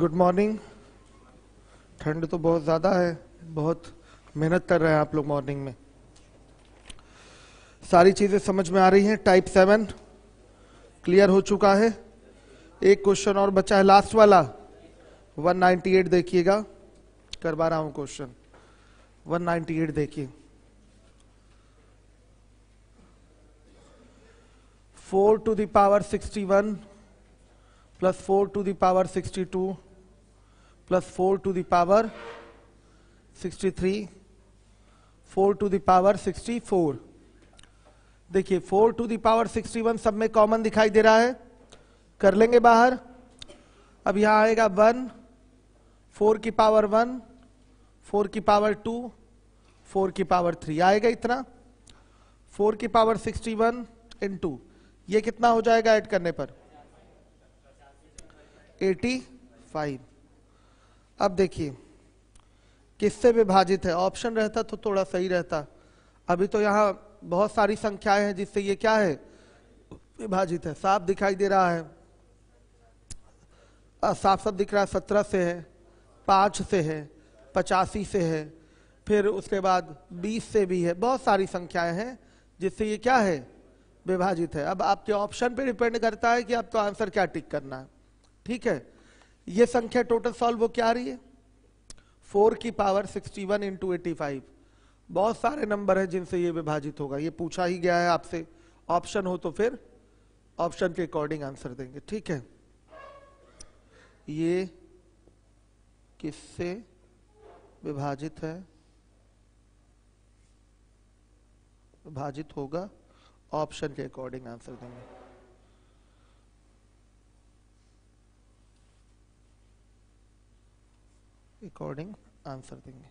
Good morning ठंड तो बहुत ज्यादा है बहुत मेहनत कर रहे हैं आप लोग मॉर्निंग में सारी चीजें समझ में आ रही हैं टाइप सेवन क्लियर हो चुका है एक क्वेश्चन और बचा है लास्ट वाला 198 देखिएगा करवा रहा हूं क्वेश्चन 198 देखिए four to the power sixty one plus four to the power sixty two plus 4 to the power 63 4 to the power 64 देखिए 4 टू दावर 61 सब में कॉमन दिखाई दे रहा है कर लेंगे बाहर अब यहां आएगा 1 4 की पावर 1 4 की पावर 2 4 की पावर 3 आएगा इतना 4 की पावर 61 वन इन टू ये कितना हो जाएगा ऐड करने पर 85 अब देखिए किससे विभाजित है ऑप्शन रहता तो थोड़ा सही रहता अभी तो यहाँ बहुत सारी संख्याएं हैं जिससे ये क्या है विभाजित है साफ दिखाई दे रहा है साफ साफ दिख रहा है सत्रह से है पाँच से है पचासी से है फिर उसके बाद बीस से भी है बहुत सारी संख्याएं हैं जिससे ये क्या है विभाजित है अब आपके ऑप्शन पे डिपेंड करता है कि आपको आंसर क्या टिक करना है ठीक है ये संख्या टोटल सॉल्व वो क्या आ रही है फोर की power sixty one into eighty five बहुत सारे नंबर है जिनसे ये विभाजित होगा ये पूछा ही गया है आपसे ऑप्शन हो तो फिर ऑप्शन के अकॉर्डिंग आंसर देंगे ठीक है ये किससे विभाजित है विभाजित होगा ऑप्शन के अकॉर्डिंग आंसर देंगे अकॉर्डिंग आंसर देंगे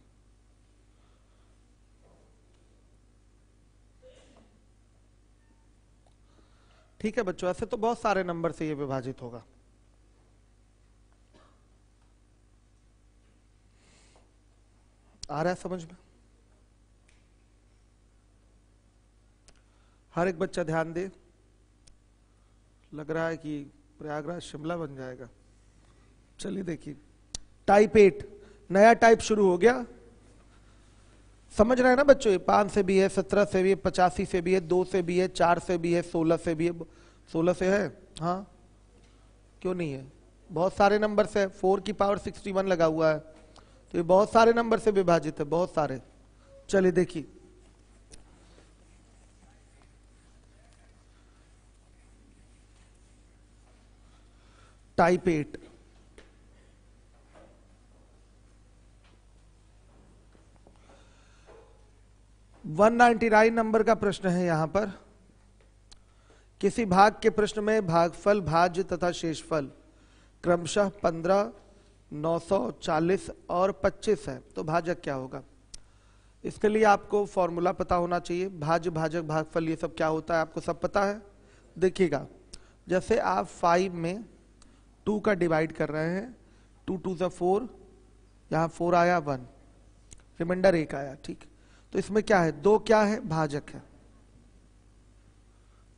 ठीक है बच्चों ऐसे तो बहुत सारे नंबर से ये विभाजित होगा आ रहा है समझ में हर एक बच्चा ध्यान दे लग रहा है कि प्रयागराज शिमला बन जाएगा चलिए देखिए टाइप एट नया टाइप शुरू हो गया समझ रहे हैं ना बच्चों पांच से भी है सत्रह से भी है पचासी से भी है दो से भी है चार से भी है सोलह से भी है सोलह से है हाँ क्यों नहीं है बहुत सारे नंबर से फोर की पावर सिक्सटी वन लगा हुआ है तो ये बहुत सारे नंबर से विभाजित है बहुत सारे चलिए देखिए टाइप एट 199 नंबर का प्रश्न है यहां पर किसी भाग के प्रश्न में भागफल भाज्य तथा शेषफल क्रमशः 15, 940 और 25 है तो भाजक क्या होगा इसके लिए आपको फॉर्मूला पता होना चाहिए भाज भाजक भागफल ये सब क्या होता है आपको सब पता है देखिएगा जैसे आप फाइव में टू का डिवाइड कर रहे हैं टू टू से फोर यहाँ फोर आया वन रिमाइंडर एक आया ठीक तो इसमें क्या है दो क्या है भाजक है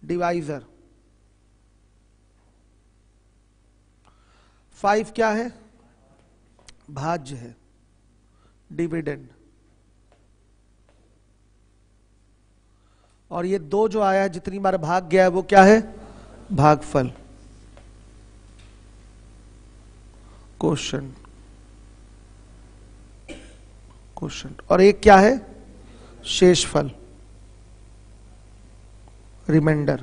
डिवाइजर फाइव क्या है भाज्य है डिविडेंड और ये दो जो आया है जितनी बार भाग गया है वो क्या है भागफल क्वेश्चन क्वेश्चन और एक क्या है शेष फल रिमाइंडर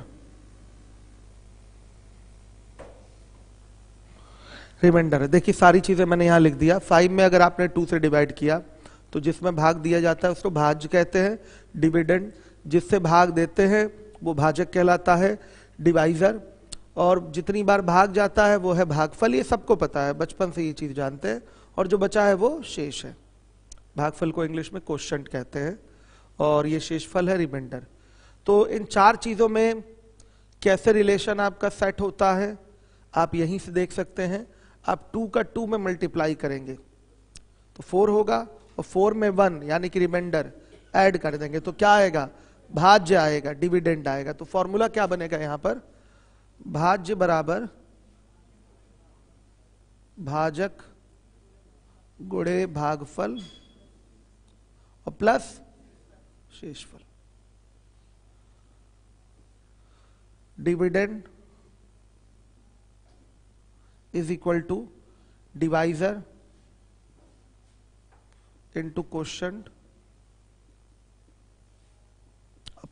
रिमाइंडर देखिए सारी चीजें मैंने यहां लिख दिया फाइव में अगर आपने टू से डिवाइड किया तो जिसमें भाग दिया जाता है उसको भाज्य कहते हैं डिविडेंड जिससे भाग देते हैं वो भाजक कहलाता है डिवाइजर और जितनी बार भाग जाता है वो है भागफल ये सबको पता है बचपन से ये चीज जानते हैं और जो बचा है वो शेष है भागफल को इंग्लिश में क्वेश्चन कहते हैं और ये शेषफल है रिमाइंडर तो इन चार चीज़ों में कैसे रिलेशन आपका सेट होता है आप यहीं से देख सकते हैं आप टू का टू में मल्टीप्लाई करेंगे तो फोर होगा और फोर में वन यानी कि रिमाइंडर ऐड कर देंगे तो क्या आएगा भाज्य आएगा डिविडेंड आएगा तो फॉर्मूला क्या बनेगा यहां पर भाज्य बराबर भाजक गुड़े भागफल और प्लस फल dividend is equal to divisor into question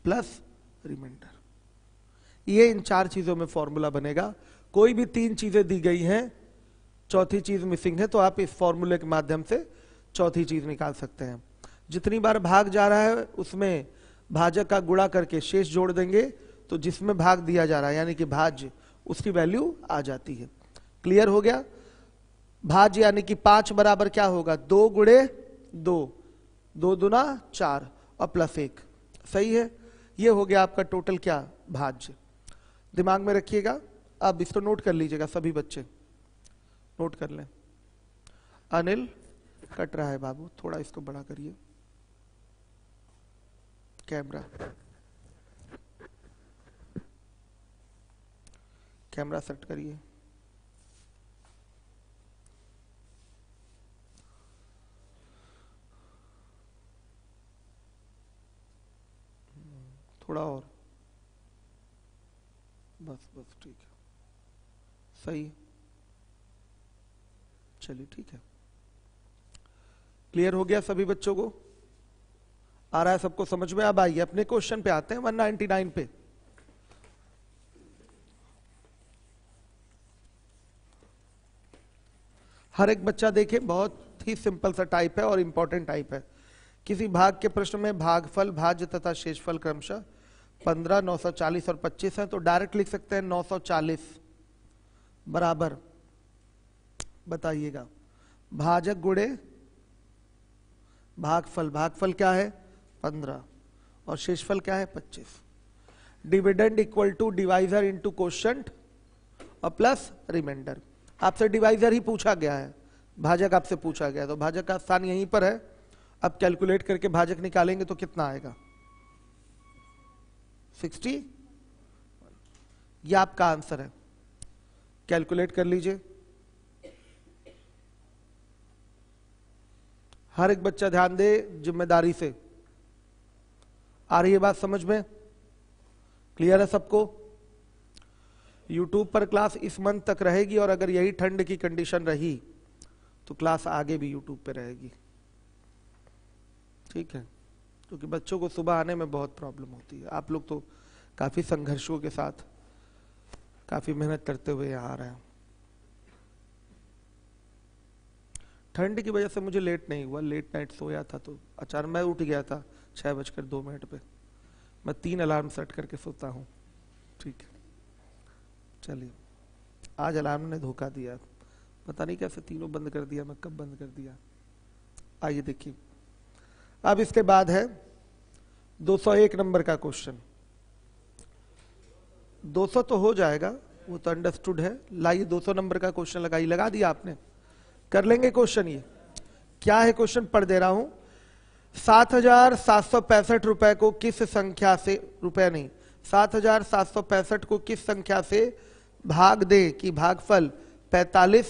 plus remainder ये इन चार चीजों में फॉर्मूला बनेगा कोई भी तीन चीजें दी गई हैं चौथी चीज मिसिंग है तो आप इस फॉर्मूले के माध्यम से चौथी चीज निकाल सकते हैं जितनी बार भाग जा रहा है उसमें भाजक का गुड़ा करके शेष जोड़ देंगे तो जिसमें भाग दिया जा रहा है यानी कि भाज्य उसकी वैल्यू आ जाती है क्लियर हो गया भाज्य यानी कि पांच बराबर क्या होगा दो गुड़े दो दो दुना चार और प्लस एक सही है ये हो गया आपका टोटल क्या भाज्य दिमाग में रखिएगा आप इसको नोट कर लीजिएगा सभी बच्चे नोट कर लें अनिल कट रहा है बाबू थोड़ा इसको बड़ा करिए कैमरा कैमरा सेट करिए थोड़ा और बस बस ठीक है सही है चलिए ठीक है क्लियर हो गया सभी बच्चों को आ रहा है सबको समझ में अब आइए अपने क्वेश्चन पे आते हैं 199 पे हर एक बच्चा देखे बहुत ही सिंपल सा टाइप है और इंपॉर्टेंट टाइप है किसी भाग के प्रश्न में भागफल भाज्य तथा शेषफल क्रमशः पंद्रह नौ सौ चालीस और पच्चीस है तो डायरेक्ट लिख सकते हैं नौ सौ चालीस बराबर बताइएगा भाजक गुड़े भागफल भागफल क्या है पंद्रह और शेषफल क्या है पच्चीस dividend equal to divisor into question और प्लस रिमाइंडर आपसे डिवाइजर ही पूछा गया है भाजक आपसे पूछा गया तो भाजक का स्थान यहीं पर है अब कैलकुलेट करके भाजक निकालेंगे तो कितना आएगा सिक्सटी ये आपका आंसर है कैलकुलेट कर लीजिए हर एक बच्चा ध्यान दे जिम्मेदारी से आ रही है बात समझ में क्लियर है सबको यूट्यूब पर क्लास इस मंथ तक रहेगी और अगर यही ठंड की कंडीशन रही तो क्लास आगे भी यूट्यूब पे रहेगी ठीक है क्योंकि तो बच्चों को सुबह आने में बहुत प्रॉब्लम होती है आप लोग तो काफ़ी संघर्षों के साथ काफ़ी मेहनत करते हुए यहाँ आ रहे हैं ठंड की वजह से मुझे लेट नहीं हुआ लेट नाइट सोया था तो अचानक मैं उठ गया था छः बजकर दो मिनट पे मैं तीन अलार्म सेट करके सोता हूँ ठीक है चलिए आज अलार्म ने धोखा दिया पता नहीं कैसे तीनों बंद कर दिया मैं कब बंद कर दिया आइए देखिए अब इसके बाद है 201 नंबर का क्वेश्चन 200 तो हो जाएगा वो तो अंडरस्टूड है लाइए 200 नंबर का क्वेश्चन लगाइए लगा दिया आपने कर लेंगे क्वेश्चन ये क्या है क्वेश्चन पढ़ दे रहा हूं सात हजार सात सौ पैंसठ रुपए को किस संख्या से रुपए नहीं सात हजार सात सौ पैंसठ को किस संख्या से भाग दे कि भागफल 45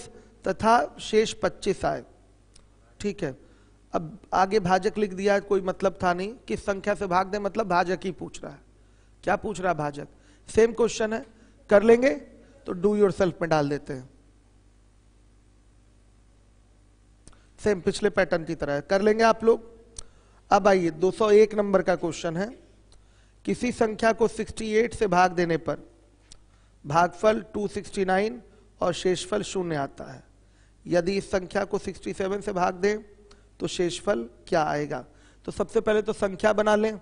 तथा शेष 25 आए ठीक है अब आगे भाजक लिख दिया कोई मतलब था नहीं किस संख्या से भाग दे मतलब भाजक ही पूछ रहा है क्या पूछ रहा है भाजक सेम क्वेश्चन है कर लेंगे तो डू योर सेल्फ में डाल देते हैं सेम पिछले पैटर्न की तरह है कर लेंगे आप लोग अब आइए 201 नंबर का क्वेश्चन है किसी संख्या को 68 से भाग देने पर भागफल 269 और शेषफल शून्य आता है यदि इस संख्या को 67 से भाग दें तो शेषफल क्या आएगा तो सबसे पहले तो संख्या बना लें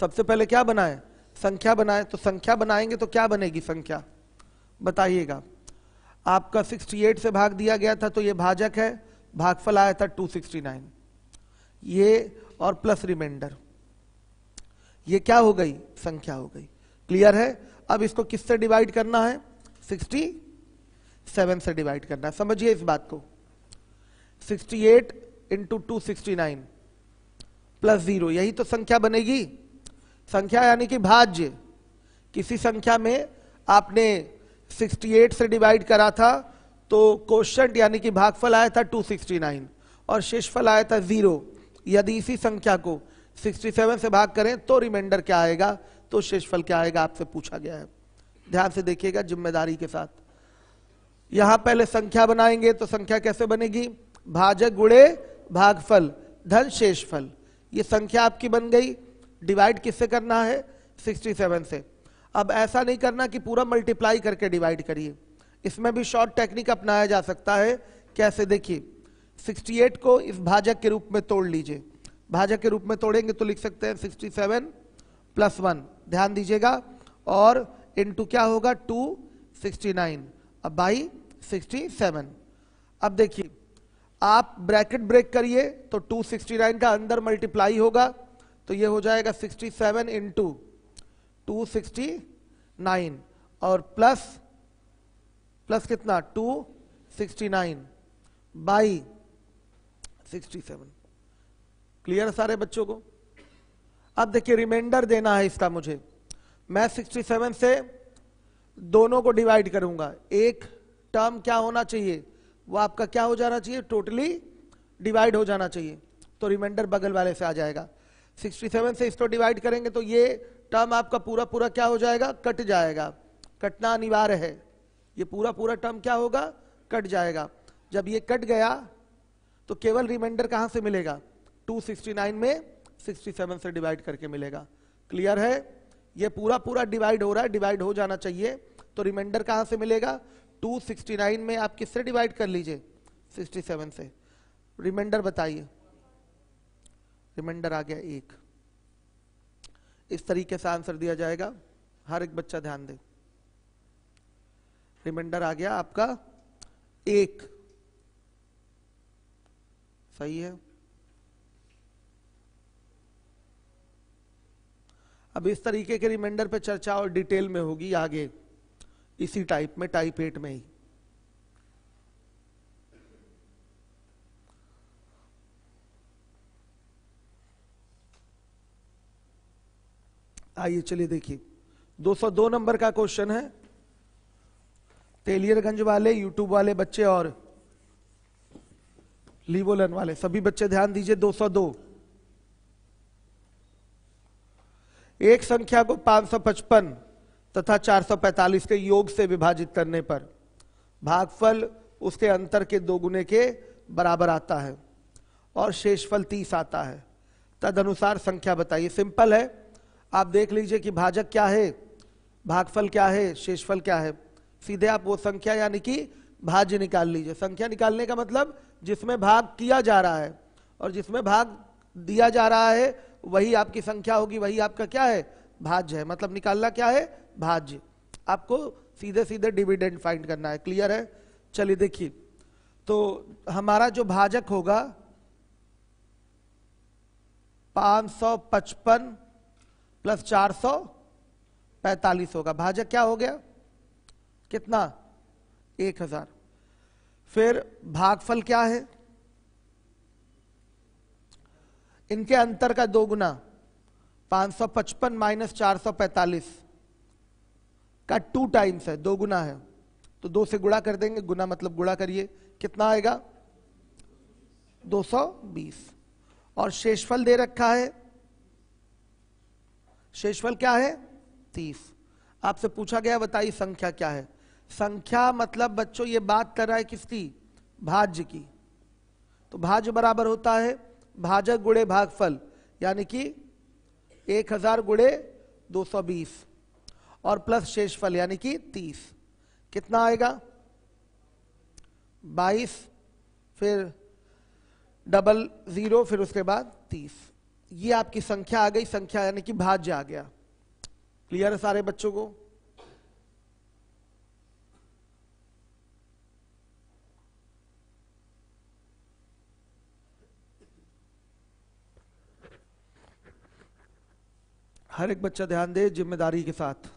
सबसे पहले क्या बनाए संख्या बनाए तो संख्या बनाएंगे तो क्या बनेगी संख्या बताइएगा आपका 68 से भाग दिया गया था तो ये भाजक है भागफल आया था 269 ये और प्लस रिमाइंडर ये क्या हो गई संख्या हो गई क्लियर है अब इसको किससे डिवाइड करना है सिक्सटी सेवन से डिवाइड करना है समझिए इस बात को sixty eight into two sixty nine plus zero यही तो संख्या बनेगी संख्या यानी कि भाज्य किसी संख्या में आपने 68 से डिवाइड करा था तो क्वेश्चन यानी कि भागफल आया था 269 और शेषफल आया था जीरो यदि इसी संख्या को 67 से भाग करें तो रिमाइंडर क्या आएगा तो शेषफल क्या आएगा आपसे पूछा गया है ध्यान से देखिएगा जिम्मेदारी के साथ यहां पहले संख्या बनाएंगे तो संख्या कैसे बनेगी भाजक गुड़े भागफल धन शेषफल ये संख्या आपकी बन गई डिवाइड किससे करना है 67 से अब ऐसा नहीं करना कि पूरा मल्टीप्लाई करके डिवाइड करिए इसमें भी शॉर्ट टेक्निक अपनाया जा सकता है कैसे देखिए 68 को इस भाजक के रूप में तोड़ लीजिए भाजक के रूप में तोड़ेंगे तो लिख सकते हैं 67 प्लस वन ध्यान दीजिएगा और इनटू क्या होगा 269 अब बाई 67 अब देखिए आप ब्रैकेट ब्रेक करिए तो 269 का अंदर मल्टीप्लाई होगा तो ये हो जाएगा 67 सेवन इंटू टू और प्लस प्लस कितना 269 बाई 67 क्लियर सारे बच्चों को अब देखिए रिमाइंडर देना है इसका मुझे मैं 67 से दोनों को डिवाइड करूंगा एक टर्म क्या होना चाहिए वो आपका क्या हो जाना चाहिए टोटली डिवाइड हो जाना चाहिए तो रिमाइंडर बगल वाले से आ जाएगा 67 से इसको डिवाइड करेंगे तो ये टर्म आपका पूरा पूरा क्या हो जाएगा कट जाएगा कटना अनिवार्य है ये पूरा पूरा टर्म क्या होगा कट जाएगा जब ये कट गया तो केवल रिमाइंडर कहां से मिलेगा 269 में 67 से डिवाइड करके मिलेगा क्लियर है ये पूरा पूरा डिवाइड हो रहा है डिवाइड हो जाना चाहिए तो रिमाइंडर कहां से मिलेगा 269 में आप किससे डिवाइड कर लीजिए 67 से रिमाइंडर बताइए रिमाइंडर आ गया एक इस तरीके से आंसर दिया जाएगा हर एक बच्चा ध्यान दे रिमाइंडर आ गया आपका एक सही है अब इस तरीके के रिमाइंडर पे चर्चा और डिटेल में होगी आगे इसी टाइप में टाइप एट में ही आइए चलिए देखिए 202 नंबर का क्वेश्चन है तेलियरगंज वाले यूट्यूब वाले बच्चे और लीवोलन वाले सभी बच्चे ध्यान दीजिए 202 एक संख्या को 555 तथा 445 के योग से विभाजित करने पर भागफल उसके अंतर के दोगुने के बराबर आता है और शेषफल 30 आता है तद अनुसार संख्या बताइए सिंपल है आप देख लीजिए कि भाजक क्या है भागफल क्या है शेषफल क्या है सीधे आप वो संख्या यानी कि भाज्य निकाल लीजिए संख्या निकालने का मतलब जिसमें भाग किया जा रहा है और जिसमें भाग दिया जा रहा है वही आपकी संख्या होगी वही आपका क्या है भाज्य है मतलब निकालना क्या है भाज्य आपको सीधे सीधे डिविडेंड फाइंड करना है क्लियर है चलिए देखिए तो हमारा जो भाजक होगा 555 प्लस 445 होगा भाजक क्या हो गया कितना 1000 फिर भागफल क्या है इनके अंतर का दो गुना 555 माइनस पैतालीस का टू टाइम्स है दो गुना है तो दो से गुणा कर देंगे गुना मतलब गुणा करिए कितना आएगा 220 और शेषफल दे रखा है शेषफल क्या है 30 आपसे पूछा गया बताइए संख्या क्या है संख्या मतलब बच्चों ये बात कर रहा है किसकी भाज्य की तो भाज्य बराबर होता है भाजक गुड़े भागफल यानी कि एक हजार गुड़े दो सौ बीस और प्लस शेषफल यानी कि तीस कितना आएगा बाईस फिर डबल जीरो फिर उसके बाद तीस ये आपकी संख्या आ गई संख्या यानी कि भाज्य आ गया क्लियर है सारे बच्चों को हर एक बच्चा ध्यान दे जिम्मेदारी के साथ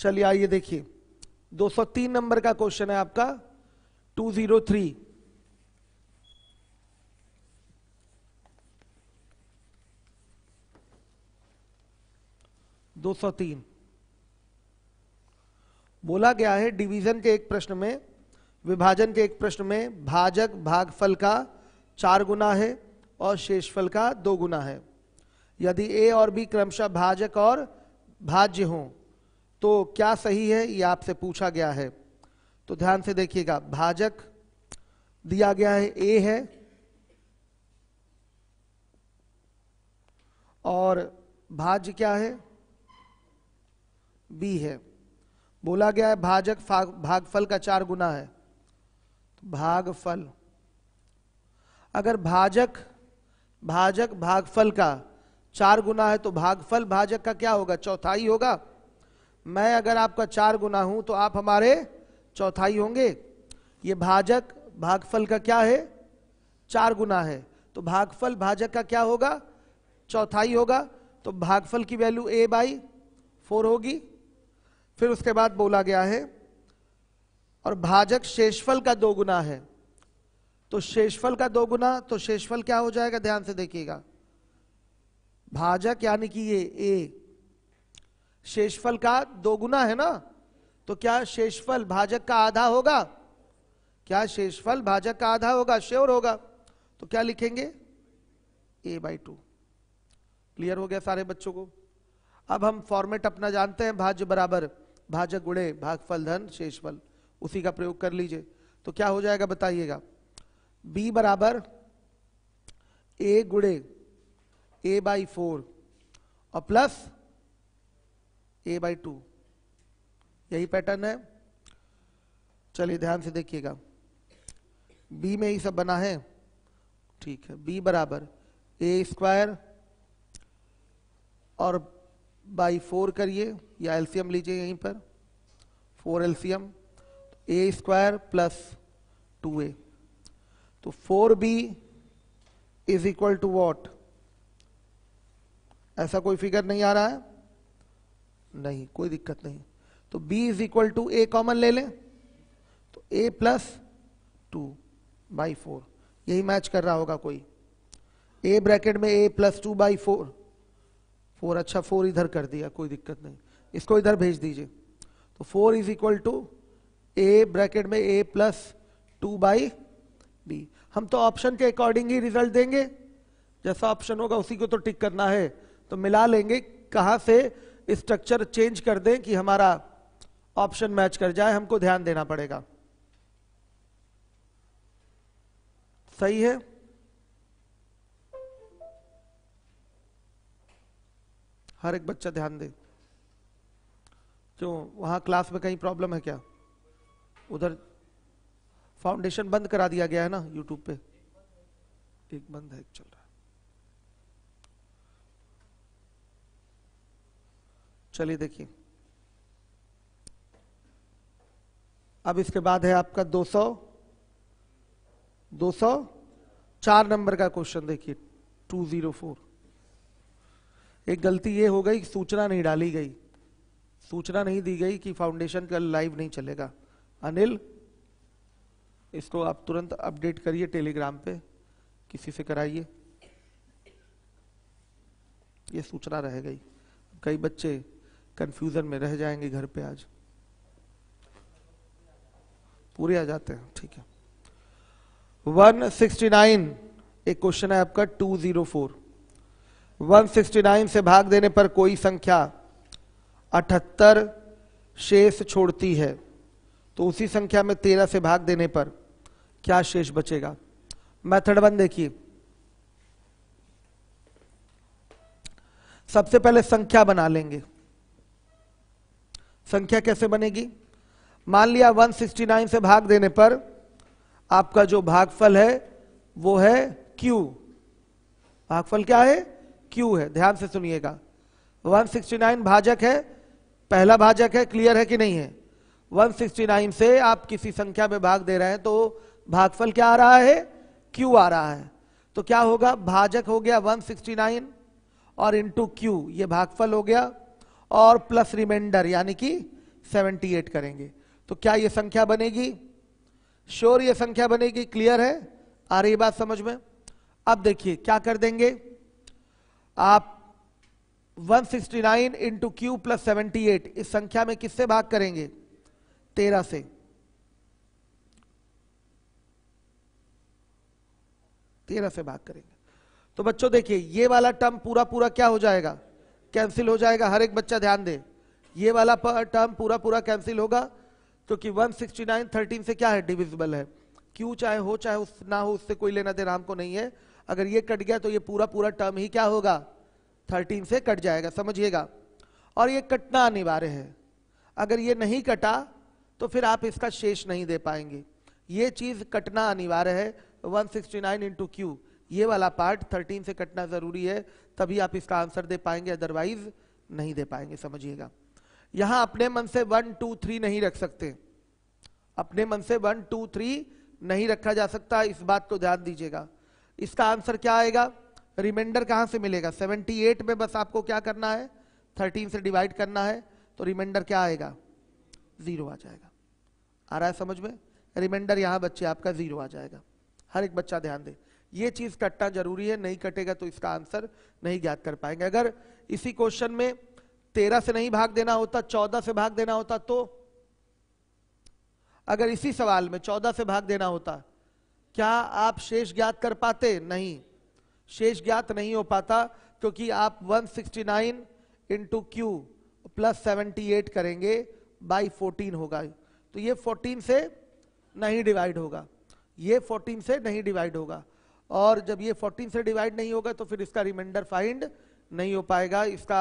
चलिए आइए देखिए 203 नंबर का क्वेश्चन है आपका 203 203 बोला गया है डिवीजन के एक प्रश्न में विभाजन के एक प्रश्न में भाजक भागफल का चार गुना है और शेषफल का दो गुना है यदि ए और बी क्रमशः भाजक और भाज्य हो तो क्या सही है ये आपसे पूछा गया है तो ध्यान से देखिएगा भाजक दिया गया है ए है और भाज्य क्या है बी है बोला गया है भाजक भागफल का चार गुना है भागफल अगर भाजक भाजक भागफल का चार गुना है तो भागफल भाजक का क्या होगा चौथाई होगा मैं अगर आपका चार गुना हूं तो आप हमारे चौथाई होंगे ये भाजक भागफल का क्या है चार गुना है तो भागफल भाजक का क्या होगा चौथाई होगा तो भागफल की वैल्यू ए बाई फोर होगी फिर उसके बाद बोला गया है और भाजक शेषफल का दो गुना है तो शेषफल का दो गुना तो शेषफल क्या हो जाएगा ध्यान से देखिएगा भाजक यानी कि ये ए शेषफल का दो गुना है ना तो क्या शेषफल भाजक का आधा होगा क्या शेषफल भाजक का आधा होगा श्योर होगा तो क्या लिखेंगे ए बाई टू क्लियर हो गया सारे बच्चों को अब हम फॉर्मेट अपना जानते हैं भाज्य बराबर भाजक गुणे भागफल धन शेषफल उसी का प्रयोग कर लीजिए तो क्या हो जाएगा बताइएगा b बराबर ए गुणे ए बाई फोर और प्लस ए बाई टू यही पैटर्न है चलिए ध्यान से देखिएगा b में ही सब बना है ठीक है b बराबर ए स्क्वायर और बाई फोर करिए या एल्सियम लीजिए यहीं पर फोर एल्सियम तो A square plus two A तो four B is equal to what ऐसा कोई फिगर नहीं आ रहा है नहीं कोई दिक्कत नहीं तो b is equal to A common ले लें तो a plus two by four यही मैच कर रहा होगा कोई a ब्रैकेट में a plus two by four four अच्छा फोर इधर कर दिया कोई दिक्कत नहीं इसको इधर भेज दीजिए तो four is equal to A bracket में ए प्लस टू बाई बी हम तो ऑप्शन के अकॉर्डिंग ही रिजल्ट देंगे जैसा ऑप्शन होगा उसी को तो टिक करना है तो मिला लेंगे कहाँ से स्ट्रक्चर चेंज कर दें कि हमारा ऑप्शन मैच कर जाए हमको ध्यान देना पड़ेगा सही है हर एक बच्चा ध्यान दे क्यों वहां क्लास में कहीं प्रॉब्लम है क्या उधर फाउंडेशन बंद करा दिया गया है ना यूट्यूब पे एक बंद है एक चल रहा है चलिए देखिए अब इसके बाद है आपका 200 चार नंबर का क्वेश्चन देखिए 204 एक गलती ये हो गई सूचना नहीं डाली गई सूचना नहीं दी गई कि फाउंडेशन कल लाइव नहीं चलेगा अनिल इसको आप तुरंत अपडेट करिए टेलीग्राम पे किसी से कराइए ये सूचना रह गई कई बच्चे कंफ्यूजन में रह जाएंगे घर पे आज पूरे आ जाते हैं ठीक है 169 एक क्वेश्चन है आपका 204 169 से भाग देने पर कोई संख्या 78 शेष छोड़ती है तो उसी संख्या में 13 से भाग देने पर क्या शेष बचेगा मेथड वन देखिए सबसे पहले संख्या बना लेंगे संख्या कैसे बनेगी मान लिया 169 से भाग देने पर आपका जो भागफल है वो है Q भागफल क्या है क्यू है ध्यान से सुनिएगा 169 भाजक है पहला भाजक है क्लियर है कि नहीं है 169 से आप किसी संख्या में भाग दे रहे हैं तो भागफल क्या आ रहा है क्यू आ रहा है तो क्या होगा भाजक हो गया 169 और इंटू क्यू ये भागफल हो गया और प्लस रिमाइंडर यानी कि 78 करेंगे तो क्या ये संख्या बनेगी श्योर ये संख्या बनेगी क्लियर है आ रही बात समझ में अब देखिए क्या कर देंगे आप 169 sixty nine into Q plus seventy इस संख्या में किससे भाग करेंगे तेरह से 13 से भाग करेंगे तो बच्चों देखिए ये वाला टर्म पूरा पूरा क्या हो जाएगा कैंसिल हो जाएगा हर एक बच्चा ध्यान दे ये वाला टर्म पूरा पूरा कैंसिल होगा क्योंकि वन सिक्सटी नाइन थर्टीन से क्या है डिविजिबल है क्यू चाहे हो चाहे उस ना हो उससे कोई लेना देना हमको नहीं है अगर ये कट गया तो ये पूरा पूरा टर्म ही क्या होगा थर्टीन से कट जाएगा समझिएगा और ये कटना अनिवार्य है अगर ये नहीं कटा तो फिर आप इसका शेष नहीं दे पाएंगे ये चीज़ कटना अनिवार्य है 169 सिक्सटी नाइन इंटू क्यू ये वाला पार्ट 13 से कटना ज़रूरी है तभी आप इसका आंसर दे पाएंगे अदरवाइज नहीं दे पाएंगे समझिएगा यहाँ अपने मन से वन टू थ्री नहीं रख सकते अपने मन से वन टू थ्री नहीं रखा जा सकता इस बात को ध्यान दीजिएगा इसका आंसर क्या आएगा रिमाइंडर कहां से मिलेगा 78 में बस आपको क्या करना है 13 से डिवाइड करना है तो रिमाइंडर क्या आएगा जीरो आ जाएगा आ रहा है समझ में रिमाइंडर यहां बच्चे आपका जीरो आ जाएगा हर एक बच्चा ध्यान दे ये चीज कटना जरूरी है नहीं कटेगा तो इसका आंसर नहीं ज्ञात कर पाएंगे अगर इसी क्वेश्चन में तेरह से नहीं भाग देना होता चौदह से भाग देना होता तो अगर इसी सवाल में चौदह से भाग देना होता क्या आप शेष ज्ञात कर पाते नहीं शेष ज्ञात नहीं हो पाता क्योंकि आप 169 sixty nine into Q plus seventy करेंगे बाई 14 होगा तो ये 14 से नहीं डिवाइड होगा ये 14 से नहीं डिवाइड होगा और जब ये 14 से डिवाइड नहीं होगा तो फिर इसका रिमाइंडर फाइंड नहीं हो पाएगा इसका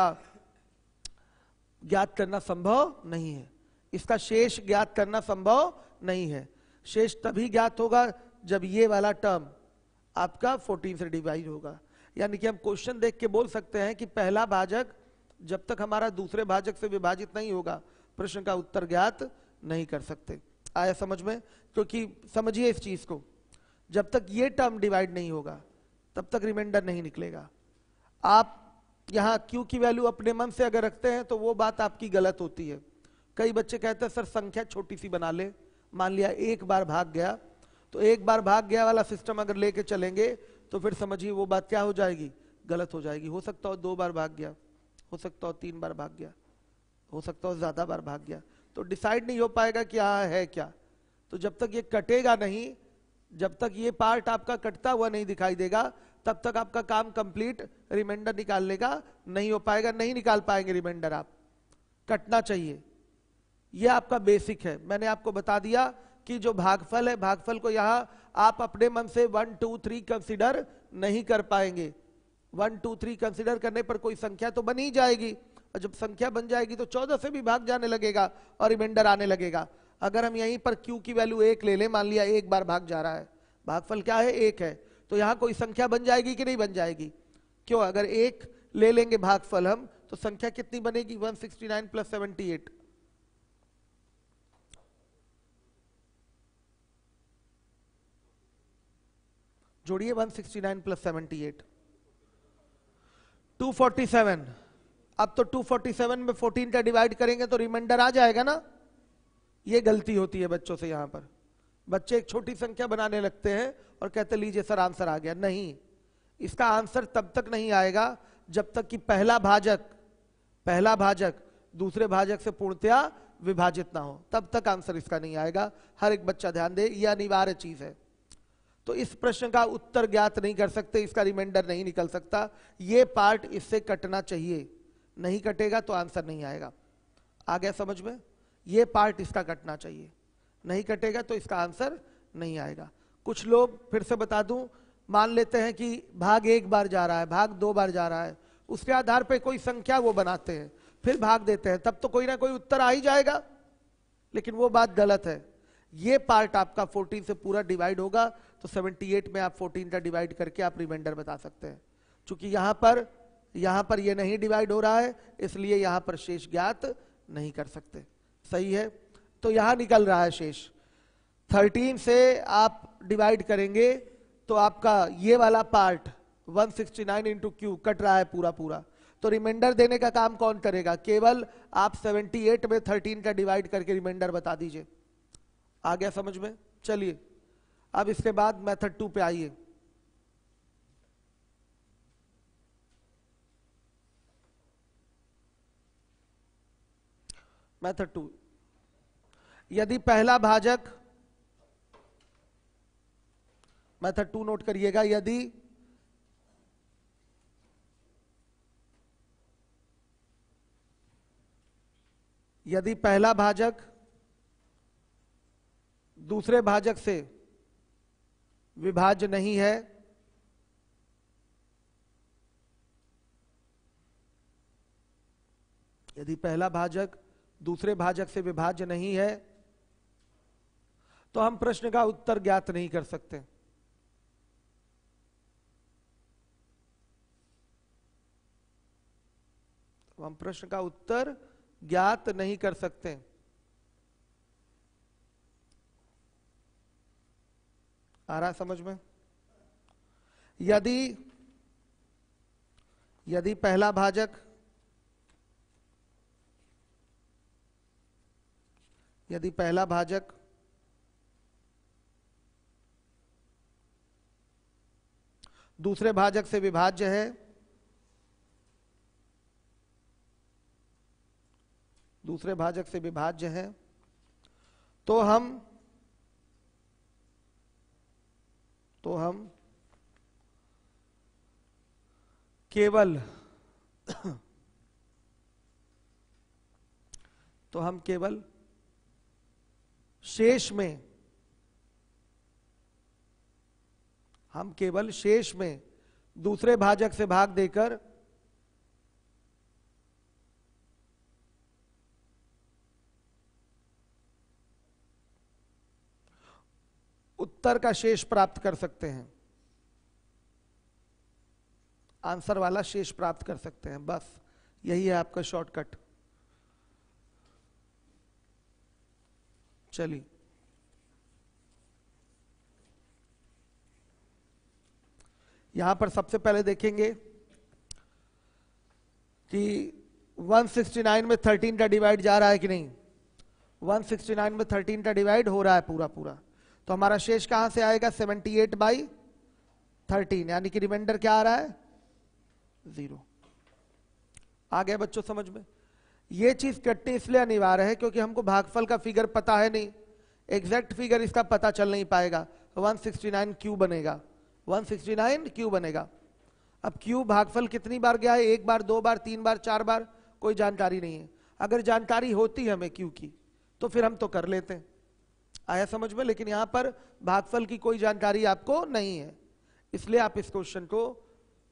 ज्ञात करना संभव नहीं है इसका शेष ज्ञात करना संभव नहीं है शेष तभी ज्ञात होगा जब ये वाला टर्म आपका 14 से डिवाइड होगा यानी कि हम क्वेश्चन देख के बोल सकते हैं कि पहला भाजक जब तक हमारा दूसरे भाजक से विभाजित नहीं होगा प्रश्न का उत्तर ज्ञात नहीं कर सकते आया समझ में क्योंकि समझिए इस चीज को जब तक ये टर्म डिवाइड नहीं होगा तब तक रिमाइंडर नहीं निकलेगा आप यहाँ क्यू की वैल्यू अपने मन से अगर रखते हैं तो वो बात आपकी गलत होती है कई बच्चे कहते हैं सर संख्या छोटी सी बना ले मान लिया एक बार भाग गया तो एक बार भाग गया वाला सिस्टम अगर लेके चलेंगे तो फिर समझिए वो बात क्या हो जाएगी गलत हो जाएगी हो सकता हो दो बार भाग गया हो सकता हो तीन बार भाग गया हो सकता हो ज्यादा बार भाग गया तो डिसाइड नहीं हो पाएगा कि हाँ है क्या तो जब तक ये कटेगा नहीं जब तक ये पार्ट आपका कटता हुआ नहीं दिखाई देगा तब तक आपका काम कंप्लीट रिमाइंडर निकाल लेगा नहीं हो पाएगा नहीं निकाल पाएंगे रिमाइंडर आप कटना चाहिए यह आपका बेसिक है मैंने आपको बता दिया कि जो भागफल है भागफल को यहां आप अपने मन से वन टू थ्री कंसिडर नहीं कर पाएंगे वन टू थ्री कंसिडर करने पर कोई संख्या तो बन ही जाएगी और जब संख्या बन जाएगी तो चौदह से भी भाग जाने लगेगा और रिमाइंडर आने लगेगा अगर हम यहीं पर क्यू की वैल्यू एक ले लें मान लिया एक बार भाग जा रहा है भागफल क्या है एक है तो यहाँ कोई संख्या बन जाएगी कि नहीं बन जाएगी क्यों अगर एक ले लेंगे भागफल हम तो संख्या कितनी बनेगी 169 प्लस एट जोड़िए 169 प्लस 78 247 अब तो 247 में 14 का डिवाइड करेंगे तो रिमाइंडर आ जाएगा ना ये गलती होती है बच्चों से यहां पर बच्चे एक छोटी संख्या बनाने लगते हैं और कहते लीजिए सर आंसर आ गया नहीं इसका आंसर तब तक नहीं आएगा जब तक कि पहला भाजक पहला भाजक दूसरे भाजक से पूर्णतया विभाजित ना हो तब तक आंसर इसका नहीं आएगा हर एक बच्चा ध्यान दे यह अनिवार्य चीज है तो इस प्रश्न का उत्तर ज्ञात नहीं कर सकते इसका रिमाइंडर नहीं निकल सकता ये पार्ट इससे कटना चाहिए नहीं कटेगा तो आंसर नहीं आएगा आ गया समझ में ये पार्ट इसका कटना चाहिए नहीं कटेगा तो इसका आंसर नहीं आएगा कुछ लोग फिर से बता दूं मान लेते हैं कि भाग एक बार जा रहा है भाग दो बार जा रहा है उसके आधार पर कोई संख्या वो बनाते हैं फिर भाग देते हैं तब तो कोई ना कोई उत्तर आ ही जाएगा लेकिन वो बात गलत है ये पार्ट आपका 14 से पूरा डिवाइड होगा तो 78 में आप 14 का डिवाइड करके आप रिमाइंडर बता सकते हैं क्योंकि यहां पर यहां पर ये नहीं डिवाइड हो रहा है इसलिए यहां पर शेष ज्ञात नहीं कर सकते सही है तो यहां निकल रहा है शेष 13 से आप डिवाइड करेंगे तो आपका ये वाला part 169 sixty nine into Q cut रहा है पूरा पूरा तो रिमाइंडर देने का काम कौन करेगा केवल आप 78 में 13 का डिवाइड करके रिमाइंडर बता दीजिए आ गया समझ में चलिए अब इसके बाद मेथड टू पे आइए मेथड टू यदि पहला भाजक मेथड टू नोट करिएगा यदि यदि पहला भाजक दूसरे भाजक से विभाज्य नहीं है यदि पहला भाजक दूसरे भाजक से विभाज्य नहीं है तो हम प्रश्न का उत्तर ज्ञात नहीं कर सकते तो हम प्रश्न का उत्तर ज्ञात नहीं कर सकते आ रहा है समझ में यदि यदि पहला भाजक यदि पहला भाजक दूसरे भाजक से विभाज्य है दूसरे भाजक से विभाज्य है तो हम तो हम केवल तो हम केवल शेष में हम केवल शेष में दूसरे भाजक से भाग देकर उत्तर का शेष प्राप्त कर सकते हैं आंसर वाला शेष प्राप्त कर सकते हैं बस यही है आपका शॉर्टकट चलिए यहां पर सबसे पहले देखेंगे कि 169 में 13 का डिवाइड जा रहा है कि नहीं 169 में 13 का डिवाइड हो रहा है पूरा पूरा तो हमारा शेष कहां से आएगा 78 एट बाई थर्टीन यानी कि रिमाइंडर क्या आ रहा है जीरो आ गया बच्चों समझ में ये चीज कटनी इसलिए अनिवार्य है क्योंकि हमको भागफल का फिगर पता है नहीं एग्जैक्ट फिगर इसका पता चल नहीं पाएगा 169 क्यू बनेगा 169 क्यू बनेगा अब क्यू भागफल कितनी बार गया है एक बार दो बार तीन बार चार बार कोई जानकारी नहीं है अगर जानकारी होती हमें क्यू की तो फिर हम तो कर लेते हैं आया समझ में लेकिन यहां पर भागफल की कोई जानकारी आपको नहीं है इसलिए आप इस क्वेश्चन को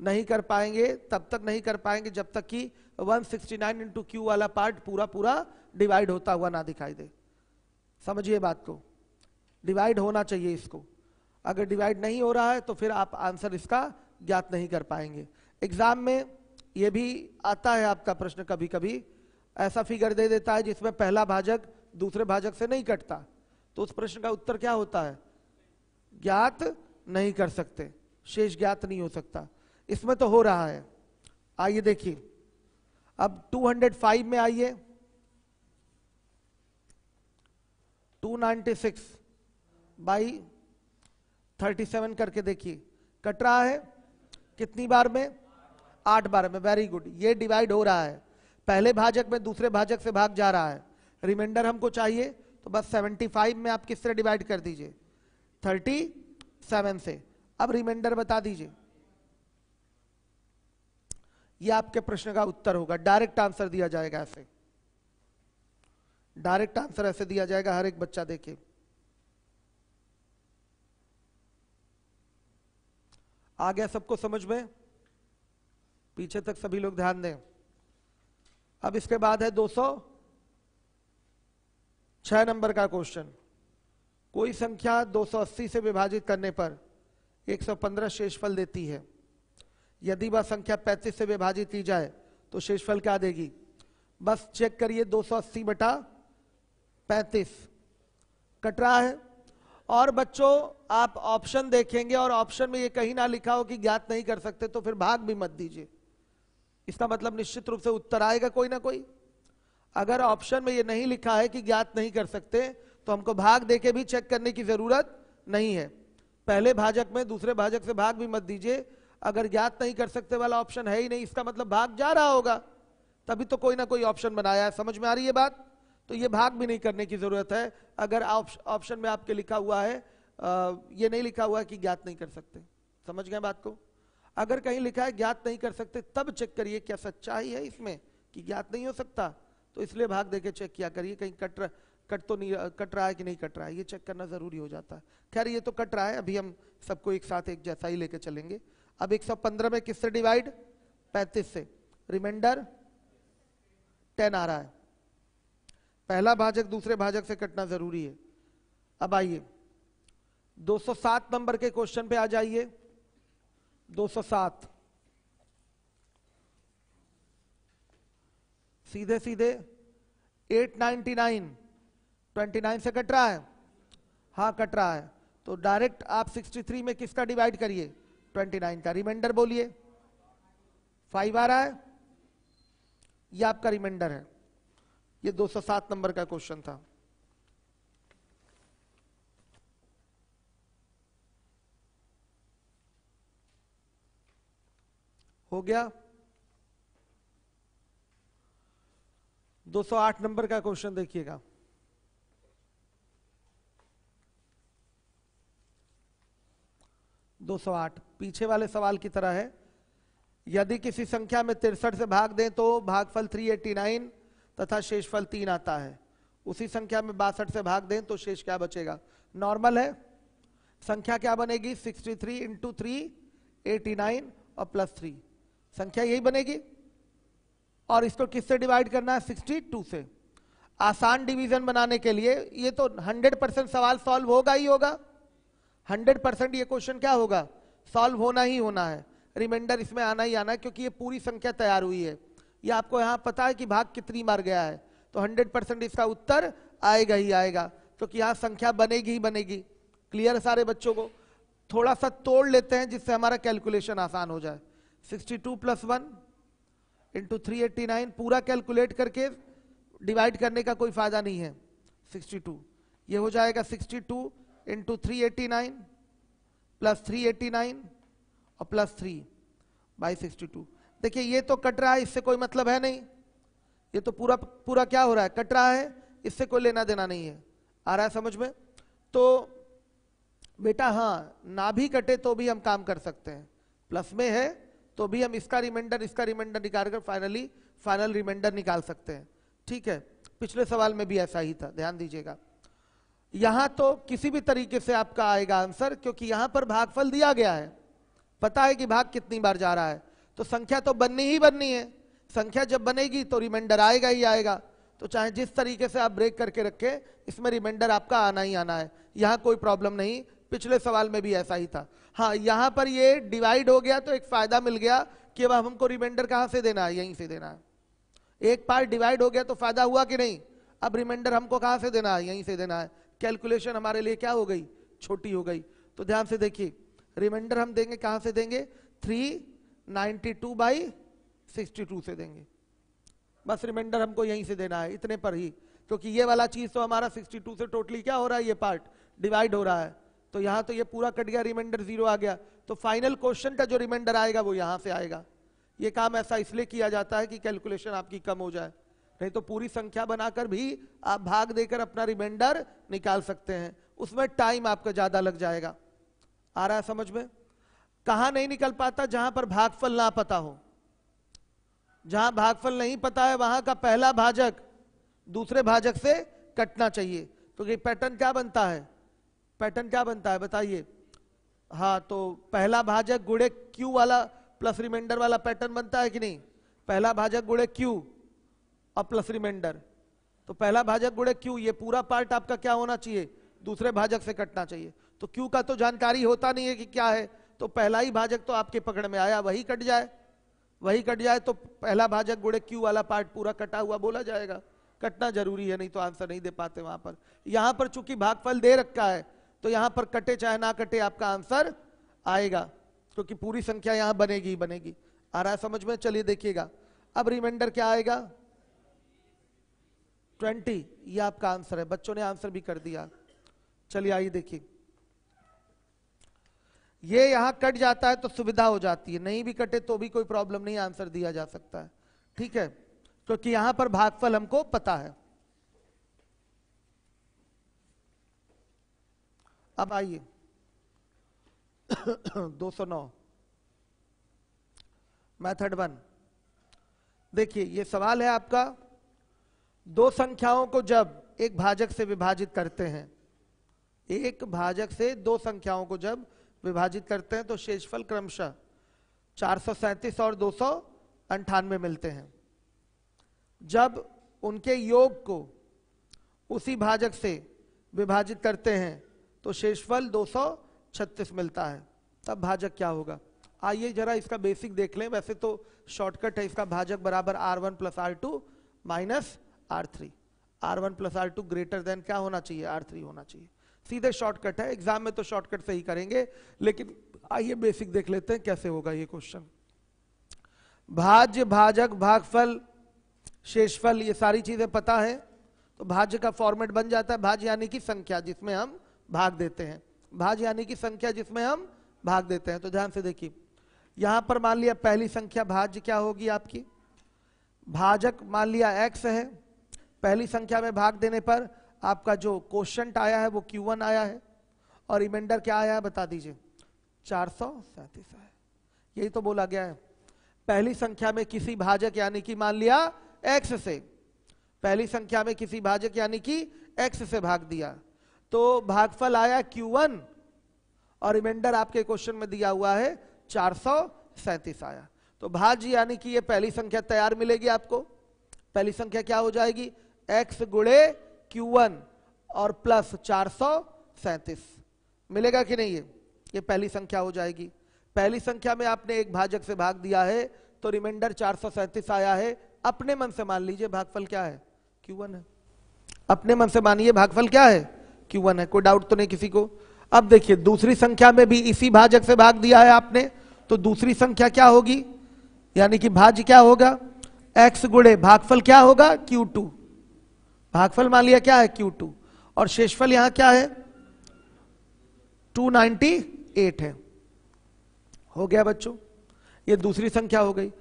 नहीं कर पाएंगे तब तक नहीं कर पाएंगे जब तक कि 169 सिक्सटी नाइन इंटू क्यू वाला पार्ट पूरा पूरा डिवाइड होता हुआ ना दिखाई दे समझिए बात को डिवाइड होना चाहिए इसको अगर डिवाइड नहीं हो रहा है तो फिर आप आंसर इसका ज्ञात नहीं कर पाएंगे एग्जाम में यह भी आता है आपका प्रश्न कभी कभी ऐसा फिगर दे देता है जिसमें पहला भाजक दूसरे भाजक से नहीं कटता तो उस प्रश्न का उत्तर क्या होता है ज्ञात नहीं कर सकते शेष ज्ञात नहीं हो सकता इसमें तो हो रहा है आइए देखिए अब 205 में आइए 296 बाई 37 करके देखिए कट रहा है कितनी बार में आठ बार में वेरी गुड ये डिवाइड हो रहा है पहले भाजक में दूसरे भाजक से भाग जा रहा है रिमाइंडर हमको चाहिए तो बस 75 में आप किस तरह डिवाइड कर दीजिए 37 से अब रिमाइंडर बता दीजिए यह आपके प्रश्न का उत्तर होगा डायरेक्ट आंसर दिया जाएगा ऐसे डायरेक्ट आंसर ऐसे दिया जाएगा हर एक बच्चा देखे आ गया सबको समझ में पीछे तक सभी लोग ध्यान दें अब इसके बाद है 200 छह नंबर का क्वेश्चन कोई संख्या 280 से विभाजित करने पर 115 शेषफल देती है यदि वह संख्या 35 से विभाजित की जाए तो शेषफल क्या देगी बस चेक करिए 280 बटा 35 कट रहा है और बच्चों आप ऑप्शन देखेंगे और ऑप्शन में ये कहीं ना लिखा हो कि ज्ञात नहीं कर सकते तो फिर भाग भी मत दीजिए इसका मतलब निश्चित रूप से उत्तर आएगा कोई ना कोई अगर ऑप्शन में ये नहीं लिखा है कि ज्ञात नहीं कर सकते तो हमको भाग देके भी चेक करने की जरूरत नहीं है पहले भाजक में दूसरे भाजक से भाग भी मत दीजिए अगर ज्ञात नहीं कर सकते वाला ऑप्शन है ही नहीं इसका मतलब भाग जा रहा होगा तभी तो कोई ना कोई ऑप्शन बनाया है समझ में आ रही है बात तो ये भाग भी नहीं करने की जरूरत है अगर ऑप्शन में आपके लिखा हुआ है ये नहीं लिखा हुआ है कि ज्ञात नहीं कर सकते समझ गए बात को अगर कहीं लिखा है ज्ञात नहीं कर सकते तब चेक करिए क्या सच्चाई है इसमें कि ज्ञात नहीं हो सकता तो इसलिए भाग देके चेक किया करिए कहीं कट रहा कट तो नहीं कट रहा है कि नहीं कट रहा है ये चेक करना ज़रूरी हो जाता है खैर ये तो कट रहा है अभी हम सबको एक साथ एक जैसा ही लेके चलेंगे अब 115 में किससे डिवाइड 35 से रिमाइंडर 10 आ रहा है पहला भाजक दूसरे भाजक से कटना ज़रूरी है अब आइए 207 नंबर के क्वेश्चन पे आ जाइए 207 सीधे सीधे 899 29 से कट रहा है हाँ कट रहा है तो डायरेक्ट आप 63 में किसका डिवाइड करिए 29 का रिमाइंडर बोलिए फाइव आ रहा है ये आपका रिमाइंडर है ये 207 नंबर का क्वेश्चन था हो गया 208 नंबर का क्वेश्चन देखिएगा दो सौ आठ पीछे वाले सवाल की तरह है यदि किसी संख्या में तिरसठ से भाग दें तो भागफल 389 तथा शेषफल तीन आता है उसी संख्या में बासठ से भाग दें तो शेष क्या बचेगा नॉर्मल है संख्या क्या बनेगी 63 three into three eighty nine और प्लस थ्री संख्या यही बनेगी और इसको किससे डिवाइड करना है 62 से आसान डिवीजन बनाने के लिए ये तो 100 परसेंट सवाल सॉल्व होगा ही होगा 100 परसेंट ये क्वेश्चन क्या होगा सॉल्व होना ही होना है रिमाइंडर इसमें आना ही आना क्योंकि ये पूरी संख्या तैयार हुई है ये आपको यहाँ पता है कि भाग कितनी बार गया है तो हंड्रेड परसेंट इसका उत्तर आएगा ही आएगा क्योंकि तो यहाँ संख्या बनेगी ही बनेगी क्लियर सारे बच्चों को थोड़ा सा तोड़ लेते हैं जिससे हमारा कैलकुलेशन आसान हो जाए sixty two plus one into three eighty nine पूरा कैलकुलेट करके डिवाइड करने का कोई फायदा नहीं है सिक्सटी टू ये हो जाएगा sixty two into three eighty nine plus three eighty nine और plus three by sixty two देखिए ये तो कट रहा है इससे कोई मतलब है नहीं ये तो पूरा पूरा क्या हो रहा है कट रहा है इससे कोई लेना देना नहीं है आ रहा है समझ में तो बेटा हाँ ना भी कटे तो भी हम काम कर सकते हैं प्लस में है तो भी हम इसका रिमाइंडर इसका रिमाइंडर निकाल कर फाइनली फाइनल रिमाइंडर निकाल सकते हैं ठीक है पिछले सवाल में भी ऐसा ही था ध्यान दीजिएगा यहां तो किसी भी तरीके से आपका आएगा आंसर क्योंकि यहां पर भागफल दिया गया है पता है कि भाग कितनी बार जा रहा है तो संख्या तो बननी ही बननी है संख्या जब बनेगी तो रिमाइंडर आएगा ही आएगा तो चाहे जिस तरीके से आप ब्रेक करके रखें इसमें रिमाइंडर आपका आना ही आना है यहां कोई प्रॉब्लम नहीं पिछले सवाल में भी ऐसा ही था हाँ यहां पर ये डिवाइड हो गया तो एक फायदा मिल गया कि अब हमको रिमाइंडर कहां से देना है यहीं से देना है एक पार्ट डिवाइड हो गया तो फायदा हुआ कि नहीं अब रिमाइंडर हमको कहां से देना है यहीं से देना है कैलकुलेशन हमारे लिए क्या हो गई छोटी हो गई तो ध्यान से देखिए रिमाइंडर हम देंगे कहां से देंगे three ninety two by sixty two से देंगे बस रिमाइंडर हमको यहीं से देना है इतने पर ही क्योंकि तो ये वाला चीज़ तो हमारा टू से टोटली क्या हो रहा है ये पार्ट डिवाइड हो रहा है तो यहां तो ये पूरा कट गया रिमाइंडर जीरो आ गया तो फाइनल क्वेश्चन का जो रिमाइंडर आएगा वो यहां से आएगा ये काम ऐसा इसलिए किया जाता है कि कैलकुलेशन आपकी कम हो जाए नहीं तो पूरी संख्या बनाकर भी आप भाग देकर अपना रिमाइंडर निकाल सकते हैं उसमें टाइम आपका ज्यादा लग जाएगा आ रहा है समझ में कहा नहीं निकल पाता जहां पर भागफल ना पता हो जहां भागफल नहीं पता है वहां का पहला भाजक दूसरे भाजक से कटना चाहिए तो ये पैटर्न क्या बनता है पैटर्न क्या बनता है बताइए हाँ तो पहला भाजक गुड़े क्यू वाला प्लस रिमाइंडर वाला पैटर्न बनता है कि नहीं पहला भाजक गुड़े क्यू और प्लस रिमाइंडर तो पहला भाजक गुड़े क्यू ये पूरा पार्ट आपका क्या होना चाहिए दूसरे भाजक से कटना चाहिए तो क्यू का तो जानकारी होता नहीं है कि क्या है तो पहला ही भाजक तो आपके पकड़ में आया वही कट जाए वही कट जाए तो पहला भाजक गुड़े क्यू वाला पार्ट पूरा कटा हुआ बोला जाएगा कटना जरूरी है नहीं तो आंसर नहीं दे पाते वहां पर यहां पर चूंकि भागफल दे रखा है तो यहां पर कटे चाहे ना कटे आपका आंसर आएगा क्योंकि तो पूरी संख्या यहां बनेगी ही बनेगी आ रहा है समझ में चलिए देखिएगा अब रिमाइंडर क्या आएगा ट्वेंटी ये आपका आंसर है बच्चों ने आंसर भी कर दिया चलिए आइए देखिए ये यहां कट जाता है तो सुविधा हो जाती है नहीं भी कटे तो भी कोई प्रॉब्लम नहीं आंसर दिया जा सकता है ठीक है क्योंकि यहां पर भागफल हमको पता है अब आइए 209 मेथड वन देखिए ये सवाल है आपका दो संख्याओं को जब एक भाजक से विभाजित करते हैं एक भाजक से दो संख्याओं को जब विभाजित करते हैं तो शेषफल क्रमशः चार और दो मिलते हैं जब उनके योग को उसी भाजक से विभाजित करते हैं तो शेषफल छत्तीस मिलता है तब भाजक क्या होगा आइए जरा इसका बेसिक देख लें वैसे तो शॉर्टकट है इसका भाजक बराबर r one plus r two minus r three r one plus r two greater than क्या होना चाहिए आर थ्री होना चाहिए सीधे शॉर्टकट है एग्जाम में तो शॉर्टकट से ही करेंगे लेकिन आइए बेसिक देख लेते हैं कैसे होगा ये क्वेश्चन भाज्य भाजक भागफल शेषफल ये सारी चीजें पता है तो भाज्य का फॉर्मेट बन जाता है भाज्य यानी कि संख्या जिसमें हम भाग देते हैं भाज यानी कि संख्या जिसमें हम भाग देते हैं तो ध्यान से देखिए यहां पर मान लिया पहली संख्या भाज्य क्या होगी आपकी भाजक मान लिया एक्स है पहली संख्या में भाग देने पर आपका जो क्वेश्चन आया है वो क्यू आया है और रिमाइंडर क्या आया है बता दीजिए चार सौ सैंतीस है यही तो बोला गया है पहली संख्या में किसी भाजक यानी कि मान लिया एक्स से पहली संख्या में किसी भाजक यानी कि एक्स से भाग दिया तो भागफल आया Q1 और रिमाइंडर आपके क्वेश्चन में दिया हुआ है चार आया तो भाज्य यानी कि ये पहली संख्या तैयार मिलेगी आपको पहली संख्या क्या हो जाएगी x गुड़े क्यू और प्लस चार मिलेगा कि नहीं ये ये पहली संख्या हो जाएगी पहली संख्या में आपने एक भाजक से भाग दिया है तो रिमाइंडर चार आया है अपने मन से मान लीजिए भागफल क्या है क्यू है अपने मन से मानिए भागफल क्या है क्यों वन है कोई डाउट तो नहीं किसी को अब देखिए दूसरी संख्या में भी इसी भाजक से भाग दिया है आपने तो दूसरी संख्या क्या होगी यानी कि भाज्य क्या होगा एक्स गुड़े भागफल क्या होगा टू भागफल मान लिया क्या है टू और शेषफल यहां क्या है 298 है हो गया बच्चों ये दूसरी संख्या हो गई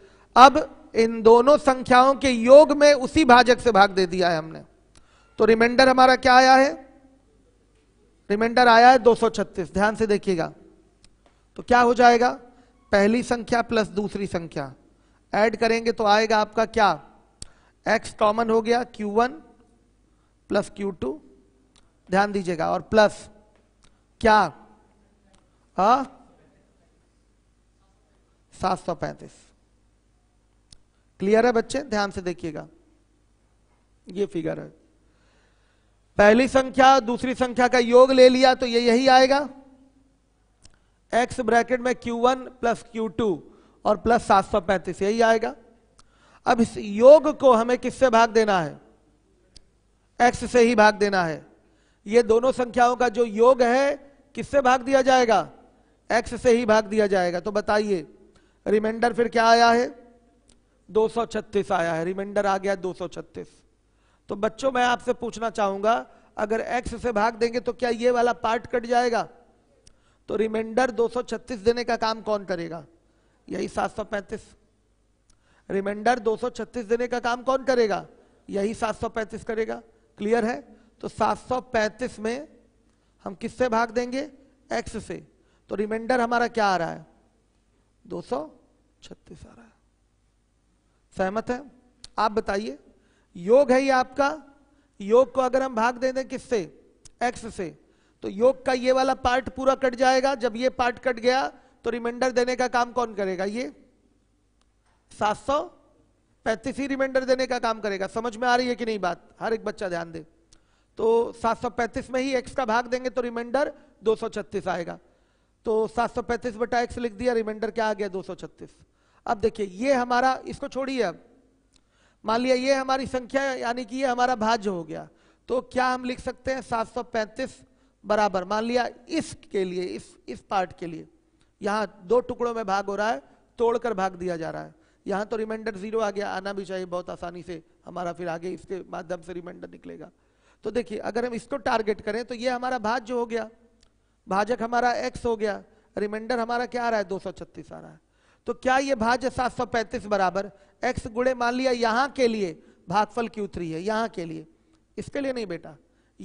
अब इन दोनों संख्याओं के योग में उसी भाजक से भाग दे दिया है हमने तो रिमाइंडर हमारा क्या आया है रिमाइंडर आया है 236 ध्यान से देखिएगा तो क्या हो जाएगा पहली संख्या प्लस दूसरी संख्या ऐड करेंगे तो आएगा आपका क्या एक्स कॉमन हो गया q1 प्लस क्यू टू ध्यान दीजिएगा और प्लस क्या हा सात सौ पैंतीस क्लियर है बच्चे ध्यान से देखिएगा ये फिगर है पहली संख्या दूसरी संख्या का योग ले लिया तो ये यही आएगा एक्स ब्रैकेट में q one plus q two और प्लस सात सौ पैंतीस यही आएगा अब इस योग को हमें किससे भाग देना है एक्स से ही भाग देना है ये दोनों संख्याओं का जो योग है किससे भाग दिया जाएगा एक्स से ही भाग दिया जाएगा तो बताइए रिमाइंडर फिर क्या आया है 236 आया है रिमाइंडर आ गया 236 तो बच्चों मैं आपसे पूछना चाहूंगा अगर x से भाग देंगे तो क्या ये वाला पार्ट कट जाएगा तो रिमाइंडर 236 देने का काम कौन करेगा यही 735 रिमाइंडर दो देने का काम कौन करेगा यही 735 करेगा क्लियर है तो 735 में हम किससे भाग देंगे x से तो रिमाइंडर हमारा क्या आ रहा है 236 आ रहा है सहमत है आप बताइए योग है ये आपका योग को अगर हम भाग दे दें किससे एक्स से तो योग का ये वाला पार्ट पूरा कट जाएगा जब ये पार्ट कट गया तो रिमाइंडर देने का काम कौन करेगा ये सात सौ पैंतीस ही रिमाइंडर देने का काम करेगा समझ में आ रही है कि नहीं बात हर एक बच्चा ध्यान दे तो सात सौ पैंतीस में ही एक्स का भाग देंगे तो रिमाइंडर दो सौ छत्तीस आएगा तो सात सौ पैंतीस बटा एक्स लिख दिया रिमाइंडर क्या आ गया दो सौ छत्तीस अब देखिए ये हमारा इसको छोड़िए अब मान लिया ये हमारी संख्या यानी कि ये हमारा भाज्य हो गया तो क्या हम लिख सकते हैं 735 बराबर मान लिया इसके लिए इस इस पार्ट के लिए यहाँ दो टुकड़ों में भाग हो रहा है तोड़कर भाग दिया जा रहा है यहाँ तो रिमाइंडर जीरो आ गया आना भी चाहिए बहुत आसानी से हमारा फिर आगे इसके माध्यम से रिमाइंडर निकलेगा तो देखिए अगर हम इसको टारगेट करें तो ये हमारा भाज्य हो गया भाजक हमारा एक्स हो गया रिमाइंडर हमारा क्या आ रहा है दो आ रहा है तो क्या ये भाज्य सात बराबर एक्स गुड़े मान लिया यहां के लिए भागफल क्यू थ्री है यहां के लिए इसके लिए नहीं बेटा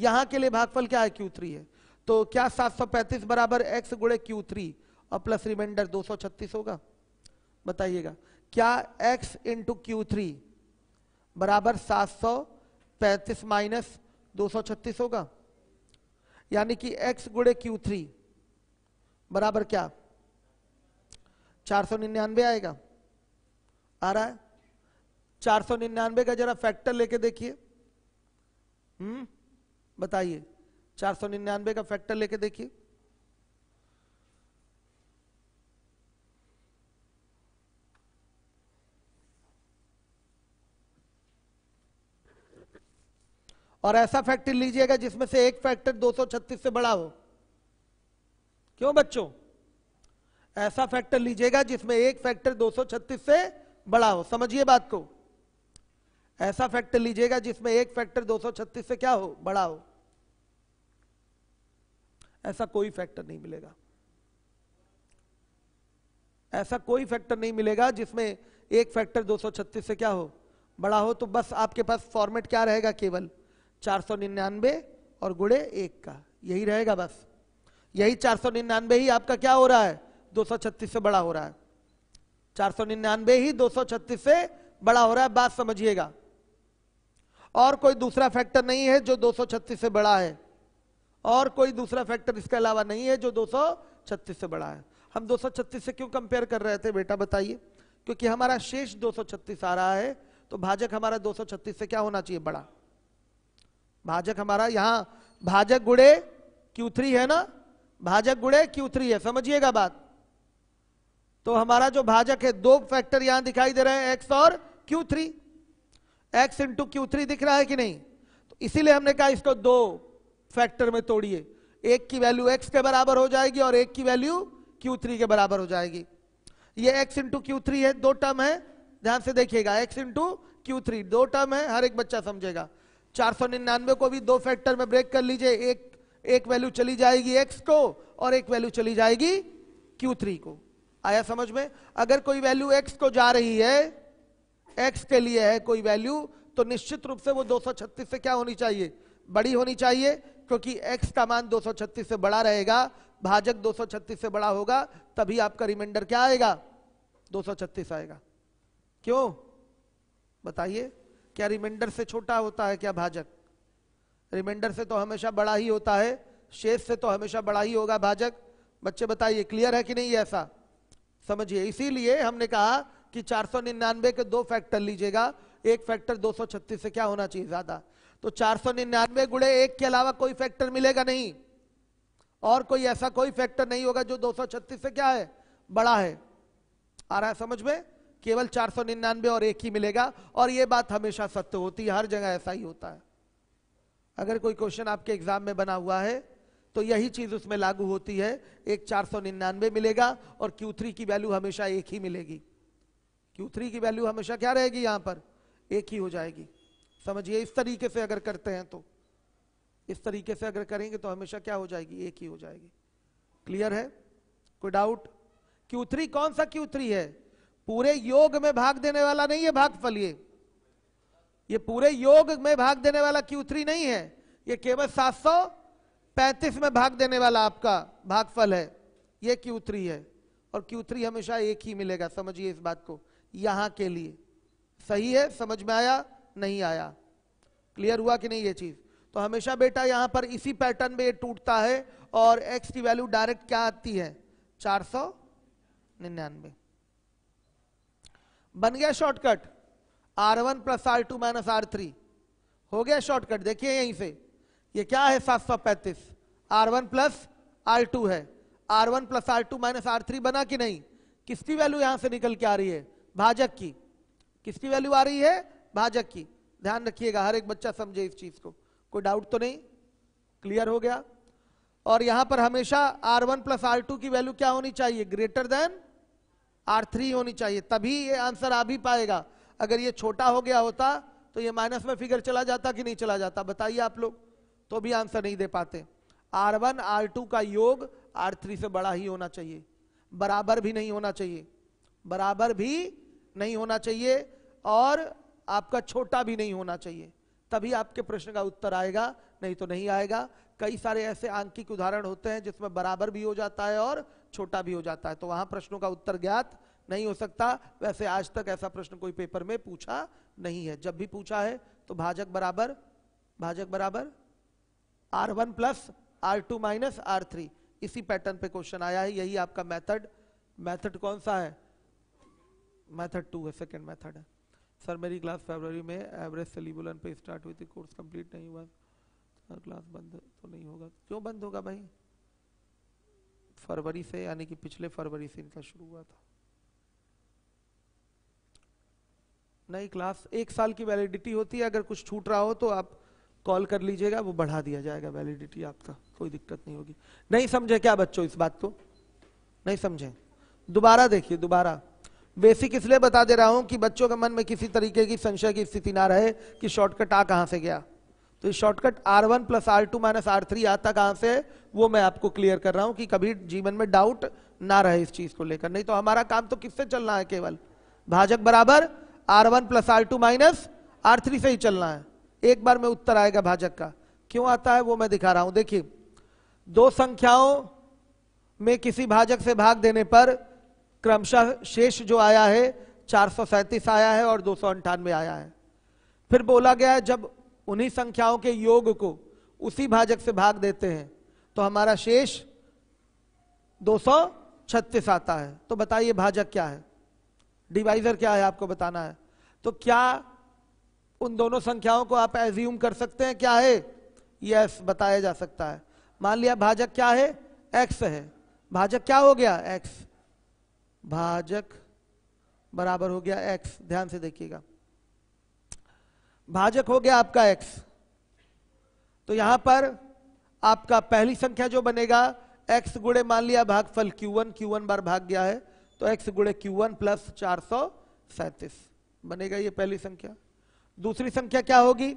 यहां के लिए भागफल क्या है क्यू थ्री है तो क्या सात सौ पैंतीस बराबर एक्स गुड़े क्यू थ्री और प्लस रिमाइंडर दो सौ छत्तीस होगा बताइएगा क्या एक्स इंटू क्यू थ्री बराबर सात सौ पैंतीस माइनस दो सौ छत्तीस होगा यानी कि एक्स गुड़े क्यू थ्री बराबर क्या चार सौ निन्यानवे आएगा आ रहा है चार सौ निन्यानवे का जरा फैक्टर लेके देखिए हम्म बताइए चार सौ निन्यानवे का फैक्टर लेके देखिए और ऐसा फैक्टर लीजिएगा जिसमें से एक फैक्टर 236 से बड़ा हो क्यों बच्चों ऐसा फैक्टर लीजिएगा जिसमें एक फैक्टर 236 से बड़ा हो समझिए बात को ऐसा फैक्टर लीजिएगा जिसमें एक फैक्टर 236 से क्या हो बड़ा हो ऐसा कोई फैक्टर नहीं मिलेगा ऐसा कोई फैक्टर नहीं मिलेगा जिसमें एक फैक्टर 236 से क्या हो बड़ा हो तो बस आपके पास फॉर्मेट क्या रहेगा केवल चार और गुड़े एक का यही रहेगा बस यही चार ही आपका क्या हो रहा है 236 से बड़ा हो रहा है चार सौ निन्यानवे ही दो सौ छत्तीस से बड़ा हो रहा है बात समझिएगा और कोई दूसरा फैक्टर नहीं है जो 236 से बड़ा है और कोई दूसरा फैक्टर इसके अलावा नहीं है जो 236 से बड़ा है हम 236 से क्यों कंपेयर कर रहे थे बेटा बताइए क्योंकि हमारा शेष 236 आ रहा है तो भाजक हमारा 236 से क्या होना चाहिए बड़ा भाजक हमारा यहां भाजक गुड़े Q3 है ना भाजक गुड़े Q3 है समझिएगा बात तो हमारा जो भाजक है दो फैक्टर यहां दिखाई दे रहे हैं एक्स और q three x into q three दिख रहा है कि नहीं तो इसीलिए हमने कहा इसको दो फैक्टर में तोड़िए एक की वैल्यू एक्स के बराबर हो जाएगी और एक की वैल्यू क्यू थ्री के बराबर हो जाएगी ये एक्स इंटू क्यू थ्री है दो टर्म है ध्यान से देखिएगा एक्स इंटू क्यू थ्री दो टर्म है हर एक बच्चा समझेगा चार सौ निन्यानवे को भी दो फैक्टर में ब्रेक कर लीजिए एक एक वैल्यू चली जाएगी एक्स को और एक वैल्यू चली जाएगी क्यू थ्री को आया समझ में अगर कोई वैल्यू एक्स को जा रही है एक्स के लिए है कोई वैल्यू तो निश्चित रूप से वो 236 से क्या होनी चाहिए बड़ी होनी चाहिए क्योंकि एक्स का मान 236 से बड़ा रहेगा भाजक 236 से बड़ा होगा तभी आपका रिमाइंडर क्या आएगा 236 आएगा क्यों बताइए क्या रिमाइंडर से छोटा होता है क्या भाजक रिमाइंडर से तो हमेशा बड़ा ही होता है शेष से तो हमेशा बड़ा ही होगा भाजक बच्चे बताइए क्लियर है कि नहीं ऐसा समझिए इसीलिए हमने कहा कि 499 के दो फैक्टर लीजिएगा एक फैक्टर 236 से क्या होना चाहिए ज्यादा तो 499 गुड़े एक के अलावा कोई फैक्टर मिलेगा नहीं और कोई ऐसा कोई फैक्टर नहीं होगा जो 236 से क्या है बड़ा है आ रहा है समझ में केवल 499 और एक ही मिलेगा और यह बात हमेशा सत्य होती है हर जगह ऐसा ही होता है अगर कोई क्वेश्चन आपके एग्जाम में बना हुआ है तो यही चीज उसमें लागू होती है एक चार सौ निन्यानवे मिलेगा और Q3 की वैल्यू हमेशा एक ही मिलेगी Q3 की वैल्यू हमेशा क्या रहेगी यहां पर एक ही हो जाएगी समझिए इस तरीके से अगर करते हैं तो इस तरीके से अगर करेंगे तो हमेशा क्या हो जाएगी एक ही हो जाएगी क्लियर है कोई डाउट Q3 कौन सा Q3 है पूरे योग में भाग देने वाला नहीं है भाग फलिए ये पूरे योग में भाग देने वाला थ्री नहीं है ये केवल सात पैंतीस में भाग देने वाला आपका भागफल है ये क्यू थ्री है और क्यू थ्री हमेशा एक ही मिलेगा समझिए इस बात को यहां के लिए सही है समझ में आया नहीं आया क्लियर हुआ कि नहीं ये चीज तो हमेशा बेटा यहां पर इसी पैटर्न में ये टूटता है और एक्स की वैल्यू डायरेक्ट क्या आती है चार सौ निन्यानवे बन गया shortcut r one plus r two minus r three हो गया शॉर्टकट देखिए यहीं से ये क्या है सात सौ पैंतीस r one plus r two है r one plus r two minus r three बना कि नहीं किसकी वैल्यू यहां से निकल के आ रही है भाजक की किसकी वैल्यू आ रही है भाजक की ध्यान रखिएगा हर एक बच्चा समझे इस चीज को कोई डाउट तो नहीं क्लियर हो गया और यहां पर हमेशा r one plus r two की वैल्यू क्या होनी चाहिए ग्रेटर देन आर थ्री होनी चाहिए तभी ये आंसर आ भी पाएगा अगर ये छोटा हो गया होता तो ये माइनस में फिगर चला जाता कि नहीं चला जाता बताइए आप लोग तो भी आंसर नहीं दे पाते आर वन आर टू का योग आर थ्री से बड़ा ही होना चाहिए बराबर भी नहीं होना चाहिए बराबर भी नहीं होना चाहिए और आपका छोटा भी नहीं होना चाहिए तभी आपके प्रश्न का उत्तर आएगा नहीं तो नहीं आएगा कई सारे ऐसे आंकिक उदाहरण होते हैं जिसमें बराबर भी हो जाता है और छोटा भी हो जाता है तो वहां प्रश्नों का उत्तर ज्ञात नहीं हो सकता वैसे आज तक ऐसा प्रश्न कोई पेपर में पूछा नहीं है जब भी पूछा है तो भाजक बराबर भाजक बराबर r one plus r two minus r three इसी पैटर्न पे क्वेश्चन आया है यही आपका मेथड मेथड कौन सा है मेथड टू है सेकंड मेथड है सर मेरी क्लास फरवरी में एवरेज सेलिबुलन पे स्टार्ट हुई थी कोर्स कंप्लीट नहीं हुआ सर क्लास बंद तो नहीं होगा क्यों बंद होगा भाई फरवरी से यानी कि पिछले फरवरी से इनका शुरू हुआ था नई क्लास एक साल की वैलिडिटी होती है अगर कुछ छूट रहा हो तो आप कॉल कर लीजिएगा वो बढ़ा दिया जाएगा वैलिडिटी आपका कोई दिक्कत नहीं होगी नहीं समझे क्या बच्चों इस बात को नहीं समझे दोबारा देखिए दोबारा बेसिक इसलिए बता दे रहा हूं कि बच्चों के मन में किसी तरीके की संशय की स्थिति ना रहे कि शॉर्टकट आ कहां से गया तो shortcut r one plus r two minus r three आता कहां से वो मैं आपको क्लियर कर रहा हूं कि कभी जीवन में डाउट ना रहे इस चीज को लेकर नहीं तो हमारा काम तो किससे चलना है केवल भाजक बराबर r one plus r two minus r three से ही चलना है एक बार में उत्तर आएगा भाजक का क्यों आता है वो मैं दिखा रहा हूं देखिए दो संख्याओं में किसी भाजक से भाग देने पर क्रमशः शेष जो आया है चार आया है और दो आया है फिर बोला गया है जब उन्हीं संख्याओं के योग को उसी भाजक से भाग देते हैं तो हमारा शेष दो आता है तो बताइए भाजक क्या है डिवाइजर क्या है आपको बताना है तो क्या उन दोनों संख्याओं को आप एज्यूम कर सकते हैं क्या है यस बताया जा सकता है मान लिया भाजक क्या है एक्स है भाजक क्या हो गया एक्स भाजक बराबर हो गया एक्स ध्यान से देखिएगा भाजक हो गया आपका एक्स तो यहां पर आपका पहली संख्या जो बनेगा एक्स गुड़े मान लिया भाग फल क्यू वन क्यू वन बार भाग गया है तो एक्स गुड़े क्यू वन प्लस चार सौ सैंतीस बनेगा ये पहली संख्या दूसरी संख्या क्या होगी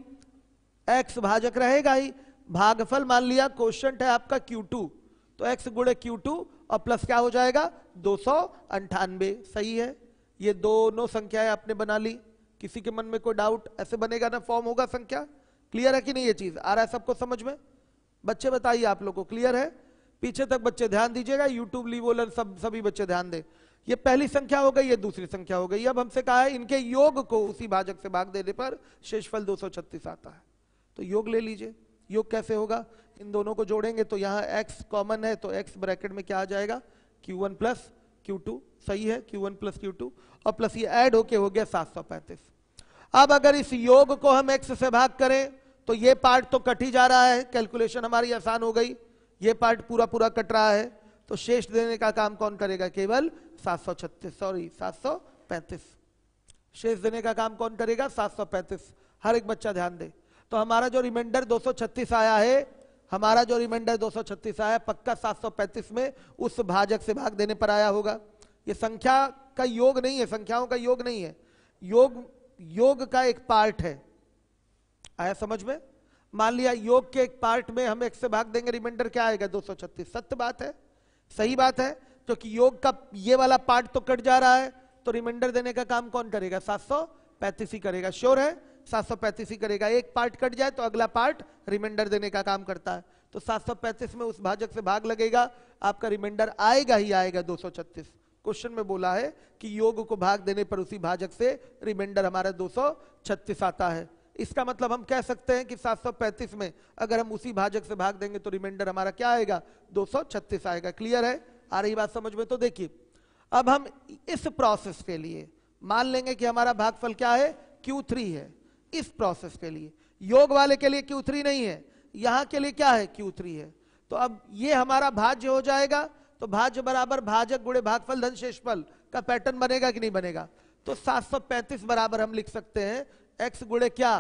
एक्स भाजक रहेगा ही भागफल मान लिया क्वेश्चन है आपका Q2 तो x गुड़े क्यू टू और प्लस क्या हो जाएगा दो सौ अंठानवे सही है ये दोनों संख्याएं आपने बना ली किसी के मन में कोई डाउट ऐसे बनेगा ना फॉर्म होगा संख्या क्लियर है कि नहीं ये चीज आ रहा है सबको समझ में बच्चे बताइए आप लोग को क्लियर है पीछे तक बच्चे ध्यान दीजिएगा यूट्यूब लीवोलन सब सभी बच्चे ध्यान दें ये पहली संख्या हो गई ये दूसरी संख्या हो गई अब हमसे कहा है इनके योग को उसी भाजक से भाग देने पर शेषफल 236 आता है तो योग ले लीजिए योग कैसे होगा इन दोनों को जोड़ेंगे तो यहाँ x कॉमन है तो x ब्रैकेट में क्या आ जाएगा q1 वन प्लस क्यू सही है q1 वन प्लस क्यू और प्लस ये ऐड होके हो गया 735 अब अगर इस योग को हम x से भाग करें तो ये पार्ट तो कट ही जा रहा है कैलकुलेशन हमारी आसान हो गई ये पार्ट पूरा पूरा कट रहा है तो शेष देने का काम कौन करेगा केवल सात सौ छत्तीस सॉरी सात सौ पैंतीस शेष देने का काम कौन करेगा सात सौ पैंतीस हर एक बच्चा ध्यान दे तो हमारा जो रिमाइंडर दो सौ छत्तीस आया है हमारा जो रिमाइंडर दो सौ छत्तीस आया है पक्का सात सौ पैंतीस में उस भाजक से भाग देने पर आया होगा ये संख्या का योग नहीं है संख्याओं का योग नहीं है योग योग का एक पार्ट है आया समझ में मान लिया योग के एक पार्ट में हम एक से भाग देंगे रिमाइंडर क्या आएगा छत्तीस सत्य बात है सही बात है क्योंकि तो योग का ये वाला पार्ट तो कट जा रहा है तो रिमाइंडर देने का काम कौन करेगा सात सौ पैंतीस ही करेगा श्योर है सात सौ पैंतीस ही करेगा एक पार्ट कट जाए तो अगला पार्ट रिमाइंडर देने का काम करता है तो सात सौ पैंतीस में उस भाजक से भाग लगेगा आपका रिमाइंडर आएगा ही आएगा दो सौ छत्तीस क्वेश्चन में बोला है कि योग को भाग देने पर उसी भाजक से रिमाइंडर हमारा दो सौ छत्तीस आता है इसका मतलब हम कह सकते हैं कि 735 में अगर हम उसी भाजक से भाग देंगे तो रिमाइंडर हमारा क्या आएगा 236 आएगा क्लियर है आ रही बात समझ में तो देखिए अब हम इस प्रोसेस के लिए मान लेंगे कि हमारा भागफल क्या है Q3 है इस प्रोसेस के लिए योग वाले के लिए Q3 नहीं है यहां के लिए क्या है Q3 है तो अब ये हमारा भाज्य हो जाएगा तो भाज्य बराबर भाजक गुड़े भागफल धन शेषफल का पैटर्न बनेगा कि नहीं बनेगा तो 735 बराबर हम लिख सकते हैं एक्स गुड़े क्या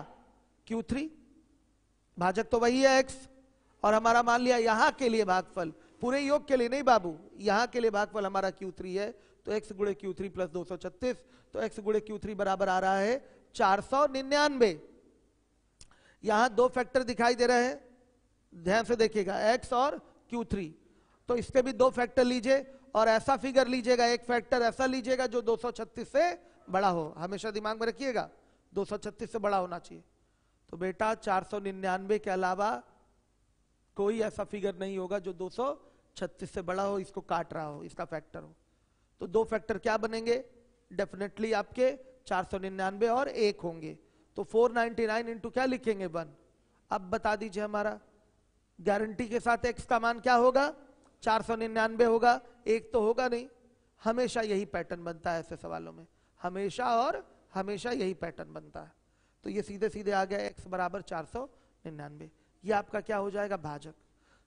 क्यू थ्री भाजक तो वही है एक्स और हमारा मान लिया यहां के लिए भागफल पूरे योग के लिए नहीं बाबू यहां के लिए भागफल हमारा क्यू थ्री है तो एक्स गुड़े क्यू थ्री प्लस दो सौ छत्तीस तो एक्स गुड़े क्यू थ्री बराबर आ रहा है चार सौ निन्यानवे यहां दो फैक्टर दिखाई दे रहे हैं ध्यान से देखिएगा एक्स और क्यू थ्री तो इसके भी दो फैक्टर लीजिए और ऐसा फिगर लीजिएगा एक फैक्टर ऐसा लीजिएगा जो छत्तीस से बड़ा हो हमेशा दिमाग में रखिएगा 236 से बड़ा होना चाहिए तो बेटा 499 के अलावा कोई ऐसा फिगर नहीं होगा जो 236 से बड़ा हो इसको काट रहा हो इसका फैक्टर हो तो दो फैक्टर क्या बनेंगे डेफिनेटली आपके 499 और एक होंगे तो 499 नाइन्टी क्या लिखेंगे वन अब बता दीजिए हमारा गारंटी के साथ एक्स का मान क्या होगा चार होगा एक तो होगा नहीं हमेशा यही पैटर्न बनता है ऐसे सवालों में हमेशा और हमेशा यही पैटर्न बनता है तो ये सीधे सीधे आ गया एक्स बराबर चार सौ निन्यानवे ये आपका क्या हो जाएगा भाजक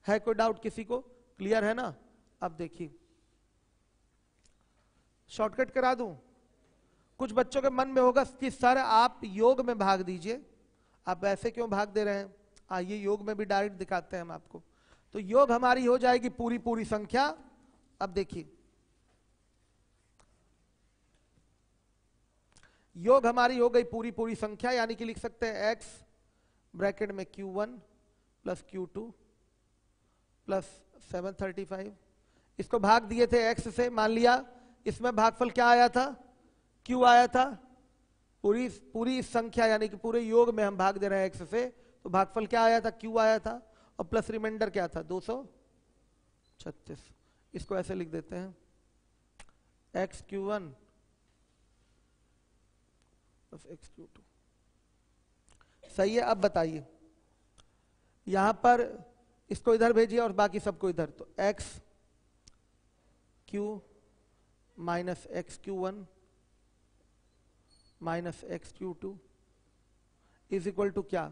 है कोई डाउट किसी को क्लियर है ना अब देखिए शॉर्टकट करा दू कुछ बच्चों के मन में होगा कि सर आप योग में भाग दीजिए आप ऐसे क्यों भाग दे रहे हैं आइए योग में भी डायरेक्ट दिखाते हैं हम आपको तो योग हमारी हो जाएगी पूरी पूरी संख्या अब देखिए योग हमारी हो गई पूरी पूरी संख्या यानी कि लिख सकते हैं एक्स ब्रैकेट में q one plus q two plus seven thirty five इसको भाग दिए थे एक्स से मान लिया इसमें भागफल क्या आया था क्यू आया था पूरी पूरी संख्या यानी कि पूरे योग में हम भाग दे रहे हैं एक्स से तो भागफल क्या आया था क्यू आया था और प्लस रिमाइंडर क्या था दो छत्तीस इसको ऐसे लिख देते हैं x q one of x q two सही है अब बताइए यहां पर इसको इधर भेजिए और बाकी सबको इधर तो x q minus x q one minus x q two is equal to क्या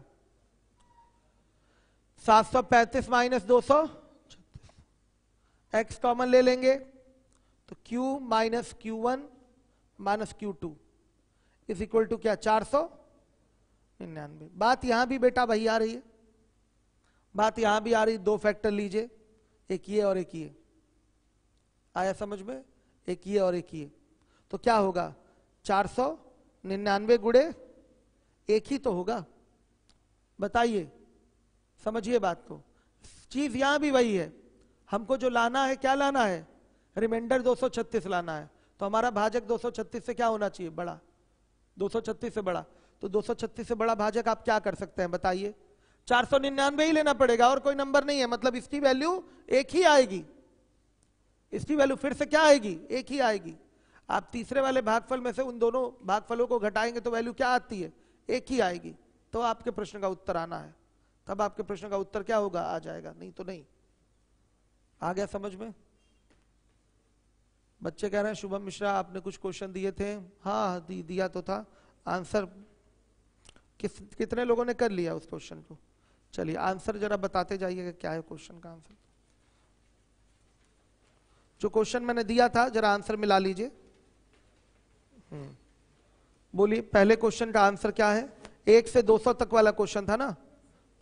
सात सौ पैंतीस माइनस दो सौ एक्स कॉमन ले लेंगे तो q minus q one minus q two is equal to क्या चार सौ निन्यानवे बात यहां भी बेटा भाई आ रही है बात यहां भी आ रही दो फैक्टर लीजिए एक ये और एक ये आया समझ में एक ये और एक ये तो क्या होगा चार सौ निन्यानवे गुड़े एक ही तो होगा बताइए समझिए बात को चीज यहां भी वही है हमको जो लाना है क्या लाना है रिमाइंडर 236 लाना है तो हमारा भाजक 236 से क्या होना चाहिए बड़ा 236 से बड़ा तो 236 से बड़ा भाजक आप क्या कर सकते हैं बताइए 499 ही लेना पड़ेगा और कोई नंबर नहीं है मतलब इसकी वैल्यू एक ही आएगी इसकी वैल्यू फिर से क्या आएगी एक ही आएगी आप तीसरे वाले भागफल में से उन दोनों भागफलों को घटाएंगे तो वैल्यू क्या आती है एक ही आएगी तो आपके प्रश्न का उत्तर आना है तब आपके प्रश्न का उत्तर क्या होगा आ जाएगा नहीं तो नहीं आ गया समझ में बच्चे कह रहे हैं शुभम मिश्रा आपने कुछ क्वेश्चन दिए थे हाँ दि, दिया तो था आंसर किस कितने लोगों ने कर लिया उस क्वेश्चन को चलिए आंसर जरा बताते जाइएगा क्या है क्वेश्चन का आंसर जो क्वेश्चन मैंने दिया था जरा आंसर मिला लीजिए हम्म। बोलिए पहले क्वेश्चन का आंसर क्या है एक से 200 तक वाला क्वेश्चन था ना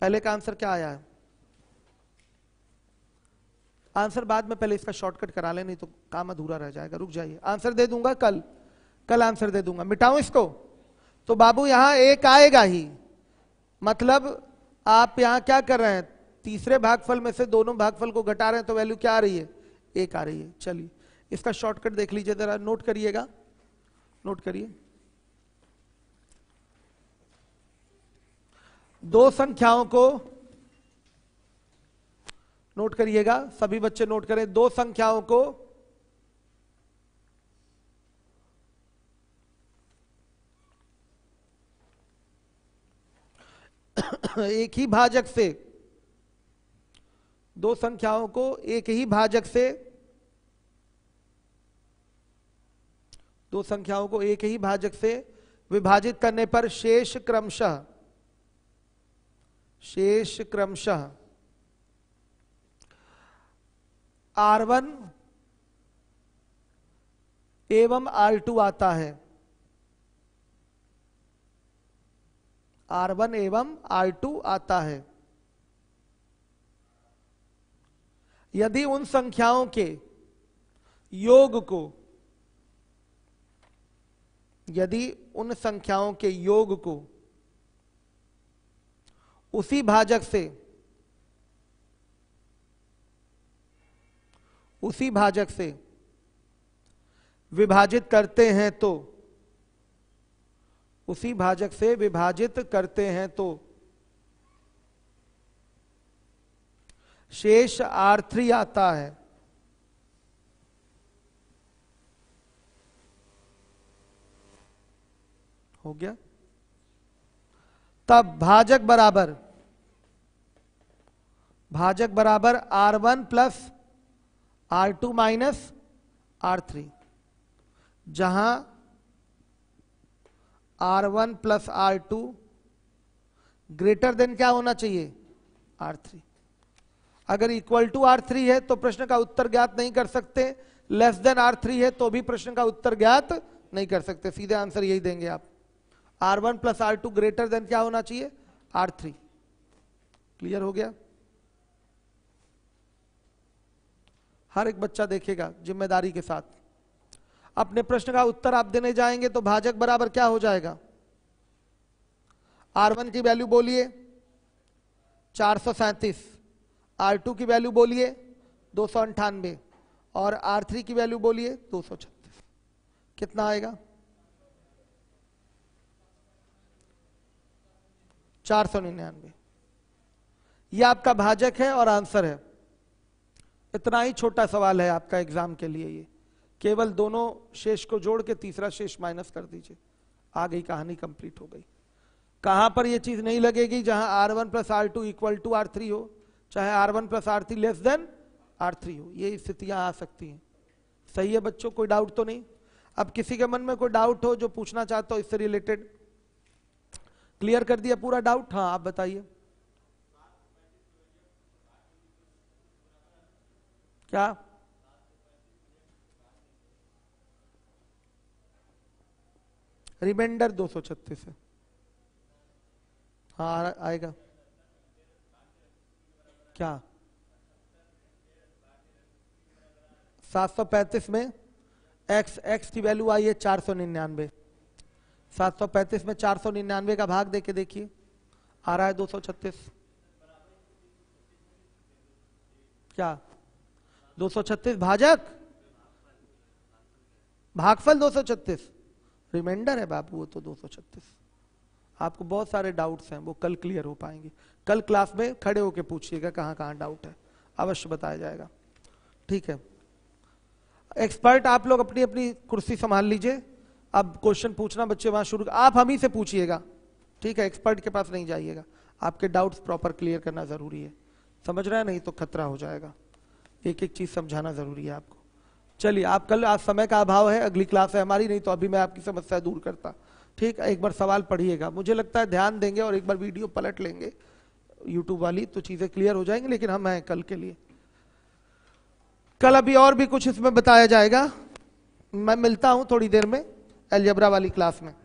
पहले का आंसर क्या आया है आंसर बाद में पहले इसका शॉर्टकट करा ले नहीं तो काम अधूरा रह जाएगा रुक जाइए आंसर दे दूंगा कल कल आंसर दे दूंगा मिटाऊ इसको तो बाबू यहां एक आएगा ही मतलब आप यहां क्या कर रहे हैं तीसरे भागफल में से दोनों भागफल को घटा रहे हैं तो वैल्यू क्या आ रही है एक आ रही है चलिए इसका शॉर्टकट देख लीजिए जरा नोट करिएगा नोट करिए दो संख्याओं को नोट करिएगा सभी बच्चे नोट करें दो संख्याओं को एक ही भाजक से दो संख्याओं को एक ही भाजक से दो संख्याओं को एक ही भाजक से विभाजित करने पर शेष क्रमशः शेष क्रमशः आर वन एवं आर टू आता है आर वन एवं आर टू आता है यदि उन संख्याओं के योग को यदि उन संख्याओं के योग को उसी भाजक से उसी भाजक से विभाजित करते हैं तो उसी भाजक से विभाजित करते हैं तो शेष आर थ्री आता है हो गया तब भाजक बराबर भाजक बराबर r one plus r two minus r three जहां r one plus r two greater than क्या होना चाहिए आर थ्री अगर इक्वल टू आर थ्री है तो प्रश्न का उत्तर ज्ञात नहीं कर सकते लेस देन आर थ्री है तो भी प्रश्न का उत्तर ज्ञात नहीं कर सकते सीधे आंसर यही देंगे आप r one plus r two greater than क्या होना चाहिए आर थ्री क्लियर हो गया हर एक बच्चा देखेगा जिम्मेदारी के साथ अपने प्रश्न का उत्तर आप देने जाएंगे तो भाजक बराबर क्या हो जाएगा आर वन की वैल्यू बोलिए चार सौ सैंतीस आर टू की वैल्यू बोलिए दो सौ अंठानबे और आर थ्री की वैल्यू बोलिए दो सौ छत्तीस कितना आएगा चार सौ निन्यानवे यह आपका भाजक है और आंसर है इतना ही छोटा सवाल है आपका एग्जाम के लिए ये केवल दोनों शेष को जोड़ के तीसरा शेष माइनस कर दीजिए आ गई कहानी कंप्लीट हो गई कहां पर यह चीज नहीं लगेगी जहां r one plus r two equal to r three हो चाहे r one plus r three less than r three हो ये स्थितियां आ सकती हैं सही है बच्चों कोई डाउट तो नहीं अब किसी के मन में कोई डाउट हो जो पूछना चाहता हो इससे रिलेटेड क्लियर कर दिया पूरा डाउट हाँ आप बताइए क्या रिमाइंडर दो सौ छत्तीस है हाँ आएगा क्या सात सौ पैंतीस में एक्स एक्स की वैल्यू आई है चार सौ निन्यानवे सात सौ पैंतीस में चार सौ निन्यानवे का भाग देके देखिए आ रहा है दो सौ छत्तीस क्या 236 भाजक भागफल 236 रिमाइंडर है बापू वो तो 236 आपको बहुत सारे डाउट्स हैं वो कल क्लियर हो पाएंगे कल क्लास में खड़े होके पूछिएगा कहाँ कहाँ डाउट है अवश्य बताया जाएगा ठीक है एक्सपर्ट आप लोग अपनी अपनी कुर्सी संभाल लीजिए अब क्वेश्चन पूछना बच्चे वहां शुरू आप हम ही से पूछिएगा ठीक है एक्सपर्ट के पास नहीं जाइएगा आपके डाउट्स प्रॉपर क्लियर करना जरूरी है समझ रहा है नहीं तो खतरा हो जाएगा एक एक चीज समझाना जरूरी है आपको चलिए आप कल आज समय का अभाव है अगली क्लास है हमारी नहीं तो अभी मैं आपकी समस्या दूर करता ठीक एक बार सवाल पढ़िएगा मुझे लगता है ध्यान देंगे और एक बार वीडियो पलट लेंगे यूट्यूब वाली तो चीजें क्लियर हो जाएंगी लेकिन हम हैं कल के लिए कल अभी और भी कुछ इसमें बताया जाएगा मैं मिलता हूं थोड़ी देर में एलजबरा वाली क्लास में